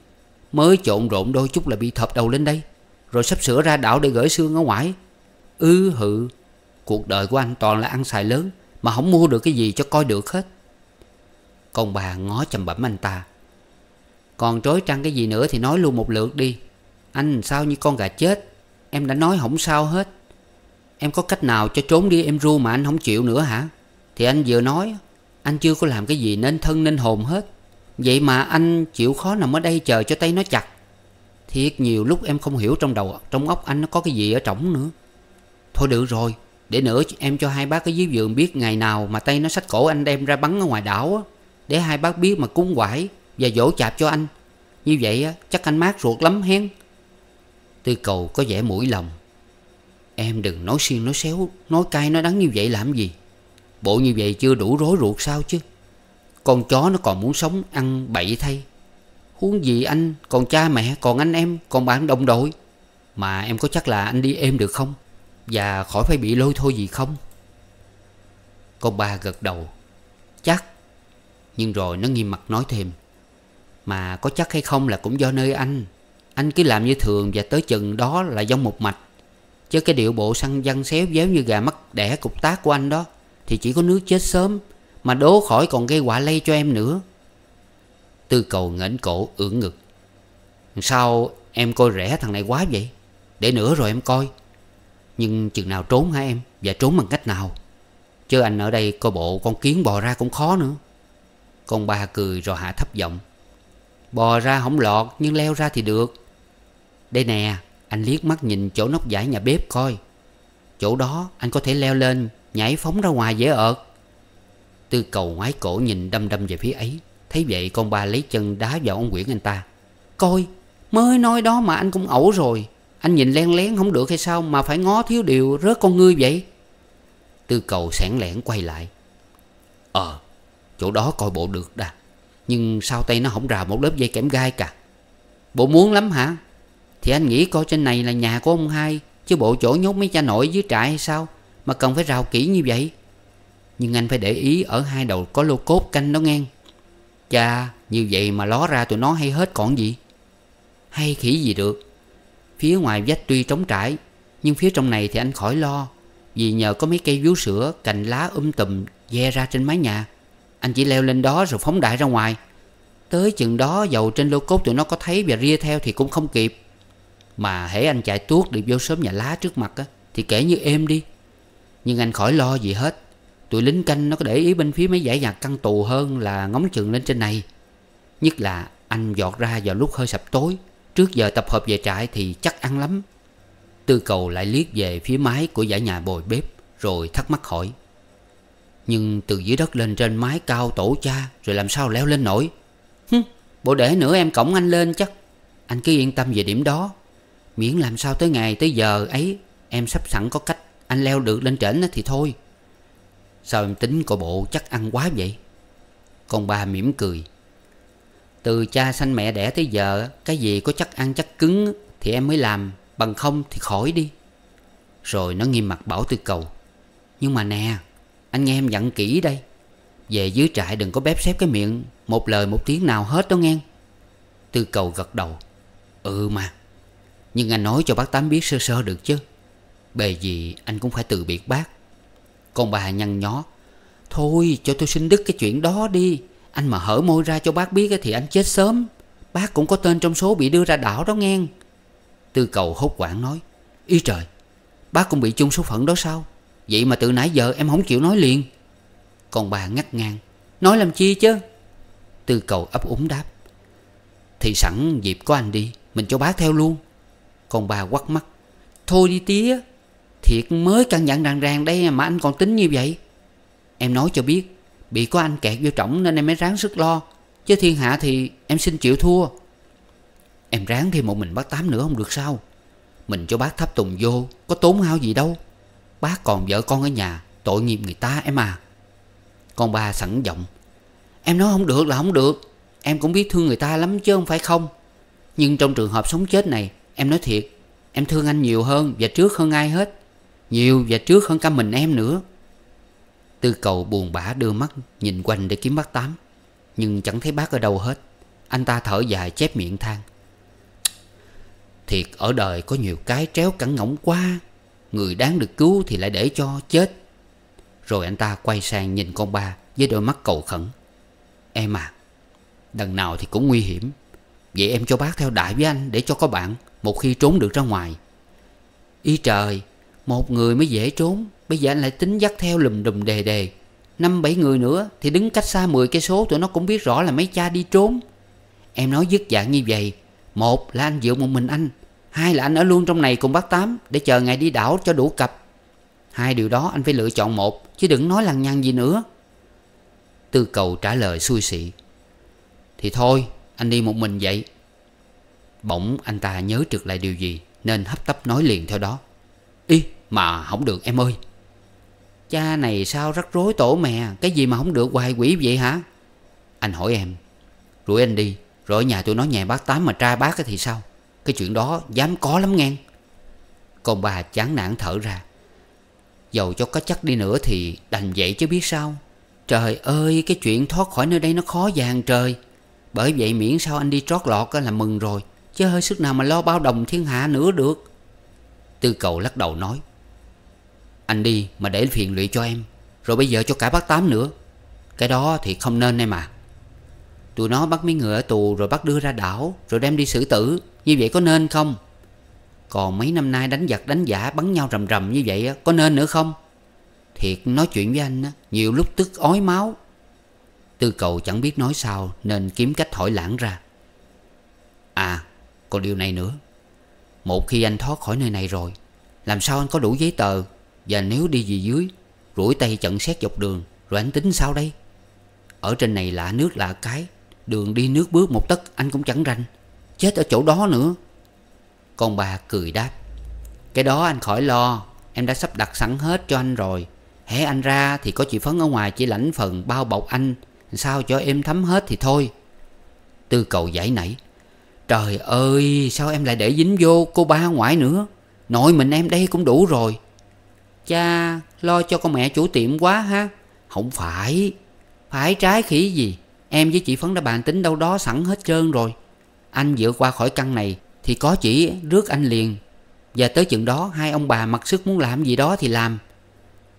Mới trộn rộn đôi chút là bị thập đầu lên đây Rồi sắp sửa ra đảo để gửi xương ở ngoài Ư hự Cuộc đời của anh toàn là ăn xài lớn Mà không mua được cái gì cho coi được hết Con bà ngó chầm bẩm anh ta Còn trối trăng cái gì nữa thì nói luôn một lượt đi Anh sao như con gà chết Em đã nói không sao hết Em có cách nào cho trốn đi em ru mà anh không chịu nữa hả Thì anh vừa nói Anh chưa có làm cái gì nên thân nên hồn hết Vậy mà anh chịu khó nằm ở đây chờ cho tay nó chặt Thiệt nhiều lúc em không hiểu trong đầu Trong óc anh nó có cái gì ở trong nữa Thôi được rồi Để nữa em cho hai bác ở dưới vườn biết Ngày nào mà tay nó sách cổ anh đem ra bắn ở ngoài đảo Để hai bác biết mà cúng quải Và dỗ chạp cho anh Như vậy chắc anh mát ruột lắm hen Tư cầu có vẻ mũi lòng Em đừng nói xiên nói xéo Nói cay nói đắng như vậy làm gì Bộ như vậy chưa đủ rối ruột sao chứ Con chó nó còn muốn sống ăn bậy thay Huống gì anh Còn cha mẹ còn anh em Còn bạn đồng đội Mà em có chắc là anh đi êm được không Và khỏi phải bị lôi thôi gì không Con ba gật đầu Chắc Nhưng rồi nó nghiêm mặt nói thêm Mà có chắc hay không là cũng do nơi anh anh cứ làm như thường và tới chừng đó là giống một mạch Chứ cái điệu bộ săn văn xéo déo như gà mắt đẻ cục tác của anh đó Thì chỉ có nước chết sớm Mà đố khỏi còn gây quả lây cho em nữa Tư cầu ngẩng cổ ưỡn ngực Sao em coi rẻ thằng này quá vậy Để nữa rồi em coi Nhưng chừng nào trốn hả em Và trốn bằng cách nào Chứ anh ở đây coi bộ con kiến bò ra cũng khó nữa Con ba cười rồi hạ thấp giọng Bò ra không lọt nhưng leo ra thì được đây nè Anh liếc mắt nhìn chỗ nóc giải nhà bếp coi Chỗ đó anh có thể leo lên Nhảy phóng ra ngoài dễ ợt Tư cầu ngoái cổ nhìn đâm đâm về phía ấy Thấy vậy con ba lấy chân đá vào ông Nguyễn anh ta Coi Mới nói đó mà anh cũng ẩu rồi Anh nhìn len lén không được hay sao Mà phải ngó thiếu điều rớt con ngươi vậy Tư cầu sẻn lẻn quay lại Ờ Chỗ đó coi bộ được đà Nhưng sao tay nó không rào một lớp dây kẽm gai cả Bộ muốn lắm hả thì anh nghĩ coi trên này là nhà của ông hai Chứ bộ chỗ nhốt mấy cha nội dưới trại hay sao Mà cần phải rào kỹ như vậy Nhưng anh phải để ý ở hai đầu có lô cốt canh đó ngang Chà như vậy mà ló ra tụi nó hay hết còn gì Hay khỉ gì được Phía ngoài vách tuy trống trải Nhưng phía trong này thì anh khỏi lo Vì nhờ có mấy cây vú sữa Cành lá um tùm Ve ra trên mái nhà Anh chỉ leo lên đó rồi phóng đại ra ngoài Tới chừng đó dầu trên lô cốt tụi nó có thấy và ria theo thì cũng không kịp mà hễ anh chạy tuốt đi vô sớm nhà lá trước mặt á Thì kể như êm đi Nhưng anh khỏi lo gì hết Tụi lính canh nó có để ý bên phía mấy dãy nhà căn tù hơn là ngóng chừng lên trên này Nhất là anh dọt ra vào lúc hơi sập tối Trước giờ tập hợp về trại thì chắc ăn lắm Tư cầu lại liếc về phía mái của dãy nhà bồi bếp Rồi thắc mắc hỏi Nhưng từ dưới đất lên trên mái cao tổ cha Rồi làm sao leo lên nổi Hứ, bộ để nữa em cổng anh lên chắc Anh cứ yên tâm về điểm đó Miễn làm sao tới ngày tới giờ ấy Em sắp sẵn có cách Anh leo được lên trển thì thôi Sao em tính cô bộ chắc ăn quá vậy Con ba mỉm cười Từ cha sanh mẹ đẻ tới giờ Cái gì có chắc ăn chắc cứng Thì em mới làm Bằng không thì khỏi đi Rồi nó nghiêm mặt bảo tư cầu Nhưng mà nè Anh nghe em dặn kỹ đây Về dưới trại đừng có bếp xếp cái miệng Một lời một tiếng nào hết đó nghe Tư cầu gật đầu Ừ mà nhưng anh nói cho bác Tám biết sơ sơ được chứ Bề gì anh cũng phải từ biệt bác Con bà nhăn nhó Thôi cho tôi xin đứt cái chuyện đó đi Anh mà hở môi ra cho bác biết thì anh chết sớm Bác cũng có tên trong số bị đưa ra đảo đó nghe Tư cầu hốt quảng nói Ý trời Bác cũng bị chung số phận đó sao Vậy mà từ nãy giờ em không chịu nói liền Còn bà ngắt ngang Nói làm chi chứ Tư cầu ấp úng đáp Thì sẵn dịp có anh đi Mình cho bác theo luôn còn bà quắt mắt Thôi đi tía Thiệt mới căn dặn ràng ràng đây mà anh còn tính như vậy Em nói cho biết Bị có anh kẹt vô trọng nên em mới ráng sức lo Chứ thiên hạ thì em xin chịu thua Em ráng thêm một mình bác Tám nữa không được sao Mình cho bác thắp tùng vô Có tốn hao gì đâu Bác còn vợ con ở nhà Tội nghiệp người ta em à Con ba sẵn giọng Em nói không được là không được Em cũng biết thương người ta lắm chứ không phải không Nhưng trong trường hợp sống chết này Em nói thiệt Em thương anh nhiều hơn và trước hơn ai hết Nhiều và trước hơn cả mình em nữa Tư cầu buồn bã đưa mắt Nhìn quanh để kiếm bác Tám Nhưng chẳng thấy bác ở đâu hết Anh ta thở dài chép miệng than Thiệt ở đời có nhiều cái tréo cẳng ngỗng quá Người đáng được cứu thì lại để cho chết Rồi anh ta quay sang nhìn con ba Với đôi mắt cầu khẩn Em à Đằng nào thì cũng nguy hiểm Vậy em cho bác theo đại với anh để cho có bạn một khi trốn được ra ngoài Y trời Một người mới dễ trốn Bây giờ anh lại tính dắt theo lùm đùm đề đề Năm bảy người nữa Thì đứng cách xa 10 cây số Tụi nó cũng biết rõ là mấy cha đi trốn Em nói dứt dạng như vậy Một là anh dựa một mình anh Hai là anh ở luôn trong này cùng bác Tám Để chờ ngày đi đảo cho đủ cặp Hai điều đó anh phải lựa chọn một Chứ đừng nói lằng nhằng gì nữa Tư cầu trả lời xui xị Thì thôi anh đi một mình vậy Bỗng anh ta nhớ trượt lại điều gì Nên hấp tấp nói liền theo đó Ý mà không được em ơi Cha này sao rắc rối tổ mẹ Cái gì mà không được hoài quỷ vậy hả Anh hỏi em Rủi anh đi Rồi ở nhà tôi nói nhà bác tám mà trai bác thì sao Cái chuyện đó dám có lắm ngang Con bà chán nản thở ra Dầu cho có chắc đi nữa thì đành vậy chứ biết sao Trời ơi cái chuyện thoát khỏi nơi đây nó khó dàng trời Bởi vậy miễn sao anh đi trót lọt là mừng rồi Chứ hơi sức nào mà lo bao đồng thiên hạ nữa được Tư cầu lắc đầu nói Anh đi mà để phiền lụy cho em Rồi bây giờ cho cả bác Tám nữa Cái đó thì không nên em mà. Tụi nó bắt mấy người ở tù rồi bắt đưa ra đảo Rồi đem đi xử tử Như vậy có nên không Còn mấy năm nay đánh giặc đánh giả bắn nhau rầm rầm như vậy Có nên nữa không Thiệt nói chuyện với anh Nhiều lúc tức ói máu Tư cầu chẳng biết nói sao Nên kiếm cách hỏi lãng ra À còn điều này nữa Một khi anh thoát khỏi nơi này rồi Làm sao anh có đủ giấy tờ Và nếu đi gì dưới Rủi tay chận xét dọc đường Rồi anh tính sao đây Ở trên này lạ nước lạ cái Đường đi nước bước một tấc anh cũng chẳng rành Chết ở chỗ đó nữa Con bà cười đáp Cái đó anh khỏi lo Em đã sắp đặt sẵn hết cho anh rồi hé anh ra thì có chị Phấn ở ngoài chỉ lãnh phần bao bọc anh Sao cho em thấm hết thì thôi Tư cầu giải nảy Trời ơi sao em lại để dính vô cô ba ngoại nữa Nội mình em đây cũng đủ rồi Cha lo cho con mẹ chủ tiệm quá ha Không phải Phải trái khỉ gì Em với chị Phấn đã bàn tính đâu đó sẵn hết trơn rồi Anh vượt qua khỏi căn này Thì có chỉ rước anh liền Và tới chừng đó hai ông bà mặc sức muốn làm gì đó thì làm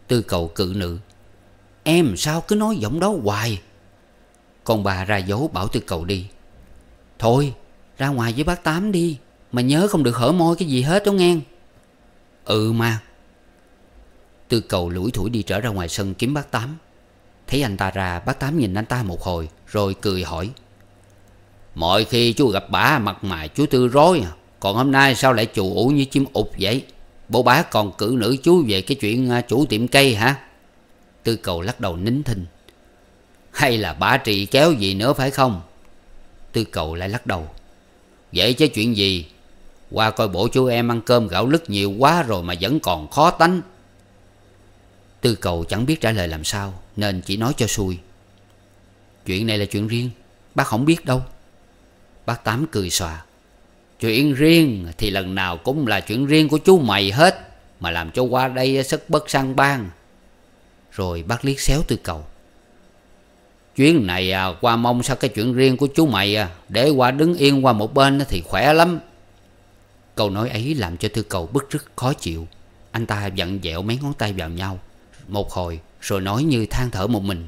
Tư cầu cự nữ Em sao cứ nói giọng đó hoài Còn bà ra dấu bảo tư cầu đi Thôi ra ngoài với bác Tám đi Mà nhớ không được hở môi cái gì hết đó nghe Ừ mà Tư cầu lủi thủi đi trở ra ngoài sân kiếm bác Tám Thấy anh ta ra bác Tám nhìn anh ta một hồi Rồi cười hỏi Mọi khi chú gặp bà mặt mày chú tư rối à Còn hôm nay sao lại chủ ủ như chim ụt vậy Bố bá còn cử nữ chú về cái chuyện à, chủ tiệm cây hả Tư cầu lắc đầu nín thinh Hay là bà trị kéo gì nữa phải không Tư cầu lại lắc đầu Vậy chứ chuyện gì Qua coi bộ chú em ăn cơm gạo lứt nhiều quá rồi mà vẫn còn khó tánh Tư cầu chẳng biết trả lời làm sao Nên chỉ nói cho xui Chuyện này là chuyện riêng Bác không biết đâu Bác Tám cười xòa Chuyện riêng thì lần nào cũng là chuyện riêng của chú mày hết Mà làm cho qua đây sức bất sang bang Rồi bác liếc xéo tư cầu Chuyến này à, qua mong sao cái chuyện riêng của chú mày à, Để qua đứng yên qua một bên thì khỏe lắm Câu nói ấy làm cho Thư Cầu bức rất khó chịu Anh ta giận vẹo mấy ngón tay vào nhau Một hồi rồi nói như than thở một mình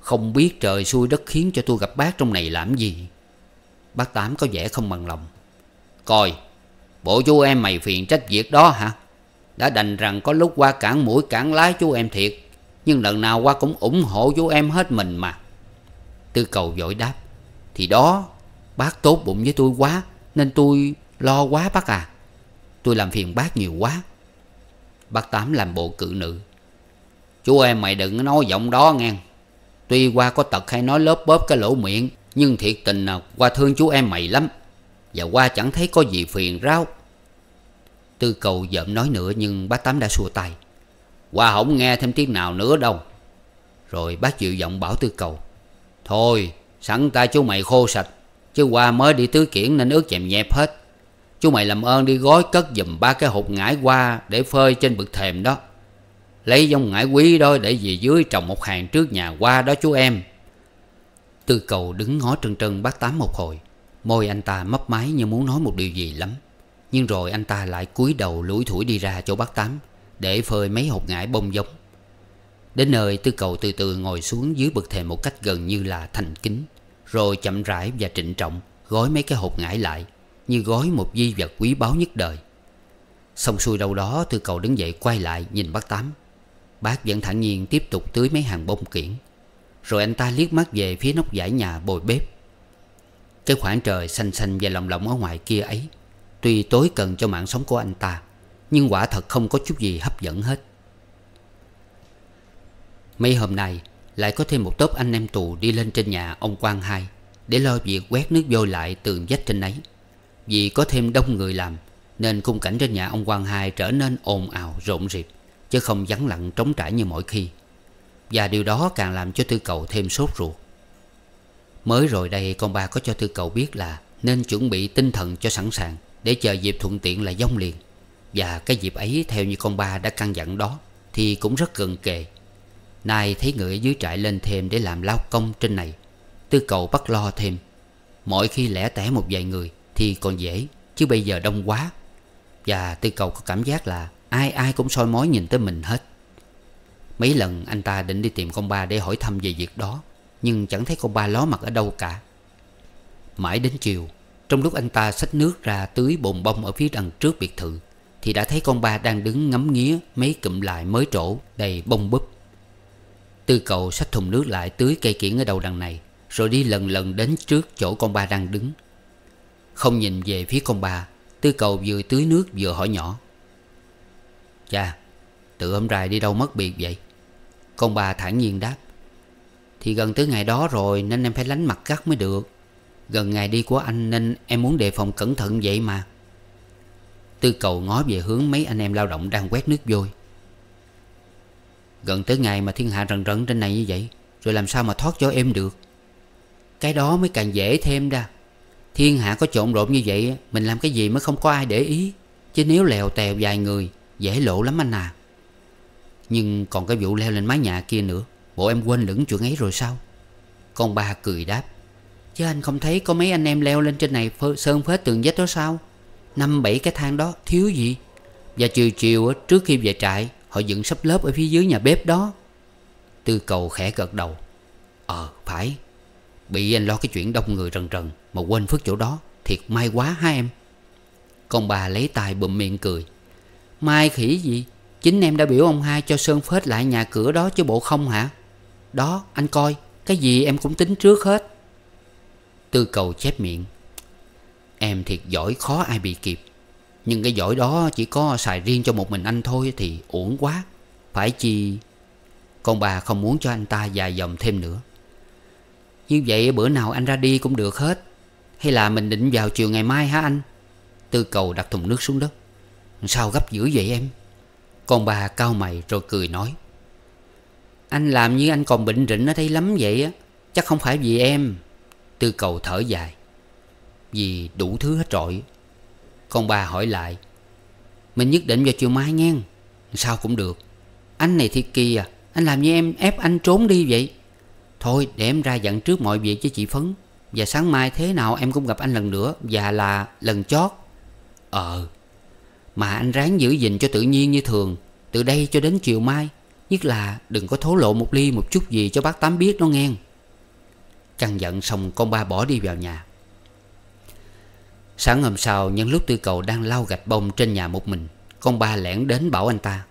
Không biết trời xui đất khiến cho tôi gặp bác trong này làm gì Bác Tám có vẻ không bằng lòng Coi Bộ chú em mày phiền trách việc đó hả Đã đành rằng có lúc qua cản mũi cản lái chú em thiệt nhưng lần nào qua cũng ủng hộ chú em hết mình mà Tư cầu vội đáp Thì đó Bác tốt bụng với tôi quá Nên tôi lo quá bác à Tôi làm phiền bác nhiều quá Bác Tám làm bộ cự nữ Chú em mày đừng nói giọng đó nghe Tuy qua có tật hay nói lớp bóp cái lỗ miệng Nhưng thiệt tình là qua thương chú em mày lắm Và qua chẳng thấy có gì phiền ráo Tư cầu dợm nói nữa nhưng bác Tám đã xua tay qua không nghe thêm tiếng nào nữa đâu Rồi bác dịu giọng bảo tư cầu Thôi sẵn tay chú mày khô sạch Chứ qua mới đi tứ kiển nên ướt chèm nhẹp hết Chú mày làm ơn đi gói cất giùm ba cái hộp ngải qua Để phơi trên bực thềm đó Lấy dòng ngải quý đó để về dưới trồng một hàng trước nhà qua đó chú em Tư cầu đứng ngó trân trân bác tám một hồi Môi anh ta mấp máy như muốn nói một điều gì lắm Nhưng rồi anh ta lại cúi đầu lủi thủi đi ra chỗ bác tám để phơi mấy hột ngải bông giống. Đến nơi tư cầu từ từ ngồi xuống dưới bậc thềm một cách gần như là thành kính, rồi chậm rãi và trịnh trọng gói mấy cái hột ngải lại, như gói một di vật quý báu nhất đời. Xong xuôi đâu đó tư cầu đứng dậy quay lại nhìn bác Tám. Bác vẫn thản nhiên tiếp tục tưới mấy hàng bông kiển. Rồi anh ta liếc mắt về phía nóc giải nhà bồi bếp. Cái khoảng trời xanh xanh và lồng lộng ở ngoài kia ấy Tuy tối cần cho mạng sống của anh ta nhưng quả thật không có chút gì hấp dẫn hết Mấy hôm nay Lại có thêm một tốp anh em tù đi lên trên nhà ông Quang Hai Để lo việc quét nước vô lại tường vách trên ấy Vì có thêm đông người làm Nên khung cảnh trên nhà ông Quang Hai trở nên ồn ào rộn rịp Chứ không vắng lặng trống trải như mọi khi Và điều đó càng làm cho Tư Cầu thêm sốt ruột Mới rồi đây con ba có cho Tư Cầu biết là Nên chuẩn bị tinh thần cho sẵn sàng Để chờ dịp thuận tiện là dông liền và cái dịp ấy theo như con ba đã căn dặn đó Thì cũng rất gần kề Nay thấy ngựa ở dưới trại lên thêm để làm lao công trên này Tư cầu bắt lo thêm Mỗi khi lẻ tẻ một vài người thì còn dễ Chứ bây giờ đông quá Và tư cầu có cảm giác là ai ai cũng soi mói nhìn tới mình hết Mấy lần anh ta định đi tìm con ba để hỏi thăm về việc đó Nhưng chẳng thấy con ba ló mặt ở đâu cả Mãi đến chiều Trong lúc anh ta xách nước ra tưới bồn bông ở phía đằng trước biệt thự thì đã thấy con ba đang đứng ngắm nghía Mấy cụm lại mới trổ đầy bông búp Tư Cầu xách thùng nước lại tưới cây kiển ở đầu đằng này Rồi đi lần lần đến trước chỗ con ba đang đứng Không nhìn về phía con ba Tư cầu vừa tưới nước vừa hỏi nhỏ Cha Tự hôm rày đi đâu mất biệt vậy Con ba thản nhiên đáp Thì gần tới ngày đó rồi Nên em phải lánh mặt gắt mới được Gần ngày đi của anh nên em muốn đề phòng cẩn thận vậy mà Tư cầu ngó về hướng mấy anh em lao động đang quét nước vôi Gần tới ngày mà thiên hạ rần rần trên này như vậy Rồi làm sao mà thoát cho em được Cái đó mới càng dễ thêm ra Thiên hạ có trộn rộn như vậy Mình làm cái gì mới không có ai để ý Chứ nếu lèo tèo vài người Dễ lộ lắm anh à Nhưng còn cái vụ leo lên mái nhà kia nữa Bộ em quên lửng chuyện ấy rồi sao Con ba cười đáp Chứ anh không thấy có mấy anh em leo lên trên này phơ, Sơn phết tường vách đó sao năm bảy cái thang đó thiếu gì và chiều chiều trước khi về trại họ dựng sắp lớp ở phía dưới nhà bếp đó tư cầu khẽ gật đầu ờ phải bị anh lo cái chuyện đông người rần rần mà quên phước chỗ đó thiệt may quá hả em con bà lấy tay bụm miệng cười mai khỉ gì chính em đã biểu ông hai cho sơn phết lại nhà cửa đó chứ bộ không hả đó anh coi cái gì em cũng tính trước hết tư cầu chép miệng Em thiệt giỏi khó ai bị kịp Nhưng cái giỏi đó chỉ có xài riêng cho một mình anh thôi Thì uổng quá Phải chi Con bà không muốn cho anh ta dài dòng thêm nữa Như vậy bữa nào anh ra đi cũng được hết Hay là mình định vào chiều ngày mai hả anh Tư cầu đặt thùng nước xuống đất Sao gấp dữ vậy em Con bà cao mày rồi cười nói Anh làm như anh còn bệnh rịnh ở đây lắm vậy á Chắc không phải vì em Tư cầu thở dài vì đủ thứ hết rồi Con ba hỏi lại Mình nhất định vào chiều mai nghe Sao cũng được Anh này thiệt kỳ à Anh làm như em ép anh trốn đi vậy Thôi để em ra dặn trước mọi việc cho chị Phấn Và sáng mai thế nào em cũng gặp anh lần nữa Và là lần chót Ờ Mà anh ráng giữ gìn cho tự nhiên như thường Từ đây cho đến chiều mai Nhất là đừng có thố lộ một ly một chút gì cho bác Tám biết nó nghe Căng giận xong con ba bỏ đi vào nhà Sáng hôm sau nhân lúc tư cầu đang lau gạch bông trên nhà một mình Con ba lẻn đến bảo anh ta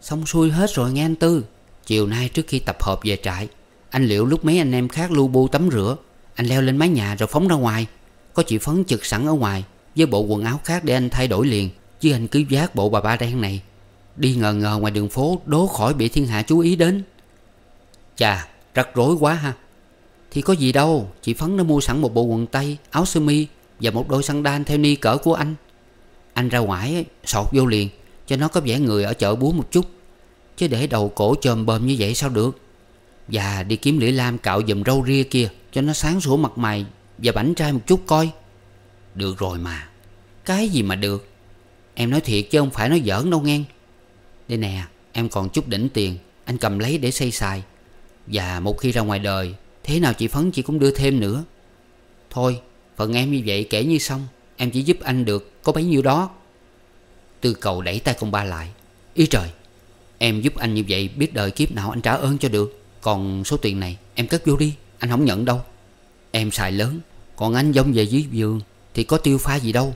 Xong xuôi hết rồi nghe anh Tư Chiều nay trước khi tập hợp về trại Anh liệu lúc mấy anh em khác lu bu tắm rửa Anh leo lên mái nhà rồi phóng ra ngoài Có chị Phấn trực sẵn ở ngoài Với bộ quần áo khác để anh thay đổi liền Chứ anh cứ giác bộ bà ba đen này Đi ngờ ngờ ngoài đường phố Đố khỏi bị thiên hạ chú ý đến Chà rắc rối quá ha Thì có gì đâu Chị Phấn đã mua sẵn một bộ quần tây Áo sơ mi và một đôi xăng đan theo ni cỡ của anh Anh ra ngoài sọt vô liền Cho nó có vẻ người ở chợ búa một chút Chứ để đầu cổ chồm bơm như vậy sao được Và đi kiếm lưỡi Lam cạo dùm râu ria kia Cho nó sáng sủa mặt mày Và bảnh trai một chút coi Được rồi mà Cái gì mà được Em nói thiệt chứ không phải nói giỡn đâu nghe Đây nè em còn chút đỉnh tiền Anh cầm lấy để xây xài Và một khi ra ngoài đời Thế nào chị Phấn chị cũng đưa thêm nữa Thôi Phần em như vậy kể như xong Em chỉ giúp anh được có bấy nhiêu đó Tư cầu đẩy tay con ba lại Ý trời Em giúp anh như vậy biết đời kiếp nào anh trả ơn cho được Còn số tiền này em cất vô đi Anh không nhận đâu Em xài lớn Còn anh dông về dưới giường Thì có tiêu pha gì đâu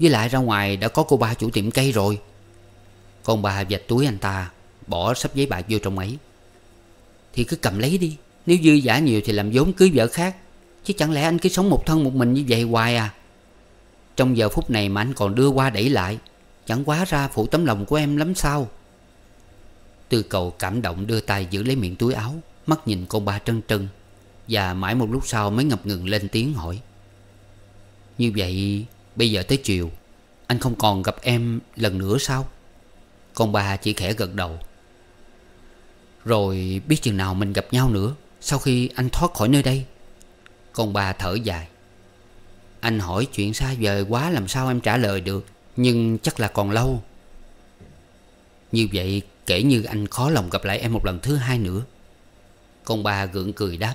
Với lại ra ngoài đã có cô ba chủ tiệm cây rồi Con bà vạch túi anh ta Bỏ sắp giấy bạc vô trong ấy Thì cứ cầm lấy đi Nếu dư giả nhiều thì làm vốn cưới vợ khác Chứ chẳng lẽ anh cứ sống một thân một mình như vậy hoài à Trong giờ phút này mà anh còn đưa qua đẩy lại Chẳng quá ra phụ tấm lòng của em lắm sao Tư cầu cảm động đưa tay giữ lấy miệng túi áo Mắt nhìn cô ba trân trân Và mãi một lúc sau mới ngập ngừng lên tiếng hỏi Như vậy bây giờ tới chiều Anh không còn gặp em lần nữa sao Con ba chỉ khẽ gật đầu Rồi biết chừng nào mình gặp nhau nữa Sau khi anh thoát khỏi nơi đây còn bà thở dài Anh hỏi chuyện xa vời quá làm sao em trả lời được Nhưng chắc là còn lâu Như vậy kể như anh khó lòng gặp lại em một lần thứ hai nữa Con bà gượng cười đáp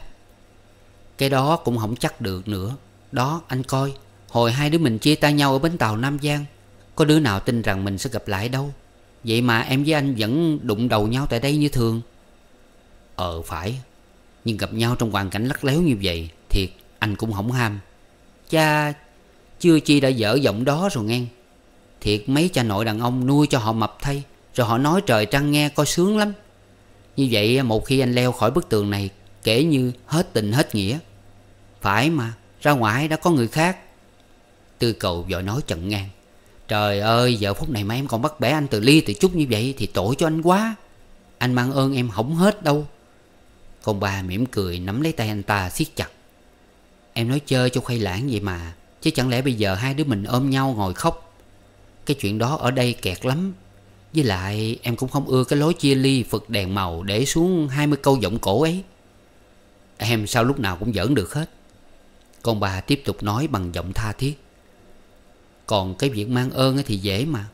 Cái đó cũng không chắc được nữa Đó anh coi Hồi hai đứa mình chia tay nhau ở bến tàu Nam Giang Có đứa nào tin rằng mình sẽ gặp lại đâu Vậy mà em với anh vẫn đụng đầu nhau tại đây như thường Ờ phải Nhưng gặp nhau trong hoàn cảnh lắc léo như vậy Thiệt anh cũng hỏng ham Cha chưa chi đã dở giọng đó rồi nghe Thiệt mấy cha nội đàn ông nuôi cho họ mập thay Rồi họ nói trời trăng nghe coi sướng lắm Như vậy một khi anh leo khỏi bức tường này Kể như hết tình hết nghĩa Phải mà ra ngoài đã có người khác Tư cầu vội nói chận ngang Trời ơi giờ phút này mà em còn bắt bẻ anh từ ly từ chút như vậy Thì tội cho anh quá Anh mang ơn em hổng hết đâu Con bà mỉm cười nắm lấy tay anh ta siết chặt Em nói chơi cho khoai lãng vậy mà Chứ chẳng lẽ bây giờ hai đứa mình ôm nhau ngồi khóc Cái chuyện đó ở đây kẹt lắm Với lại em cũng không ưa cái lối chia ly Phật đèn màu để xuống 20 câu giọng cổ ấy Em sao lúc nào cũng giỡn được hết con bà tiếp tục nói bằng giọng tha thiết Còn cái việc mang ơn thì dễ mà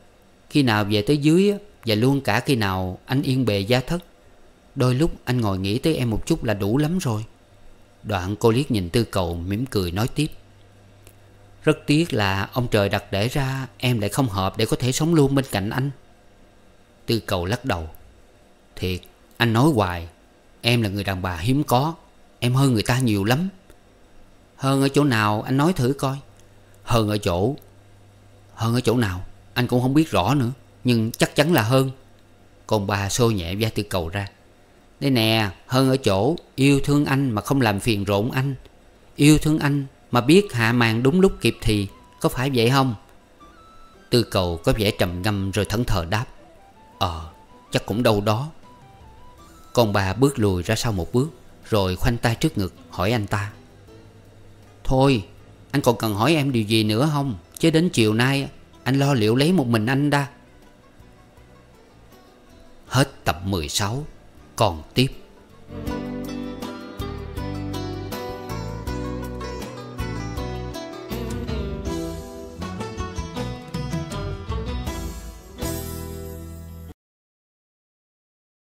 Khi nào về tới dưới Và luôn cả khi nào anh yên bề gia thất Đôi lúc anh ngồi nghĩ tới em một chút là đủ lắm rồi Đoạn cô liếc nhìn tư cầu mỉm cười nói tiếp Rất tiếc là ông trời đặt để ra Em lại không hợp để có thể sống luôn bên cạnh anh Tư cầu lắc đầu Thiệt anh nói hoài Em là người đàn bà hiếm có Em hơn người ta nhiều lắm Hơn ở chỗ nào anh nói thử coi Hơn ở chỗ Hơn ở chỗ nào Anh cũng không biết rõ nữa Nhưng chắc chắn là hơn Còn bà xô nhẹ ra tư cầu ra đây nè, hơn ở chỗ yêu thương anh mà không làm phiền rộn anh. Yêu thương anh mà biết hạ màn đúng lúc kịp thì, có phải vậy không? Tư cầu có vẻ trầm ngâm rồi thẫn thờ đáp. Ờ, chắc cũng đâu đó. Còn bà bước lùi ra sau một bước, rồi khoanh tay trước ngực hỏi anh ta. Thôi, anh còn cần hỏi em điều gì nữa không? Chứ đến chiều nay anh lo liệu lấy một mình anh đã. Hết tập 16 còn tiếp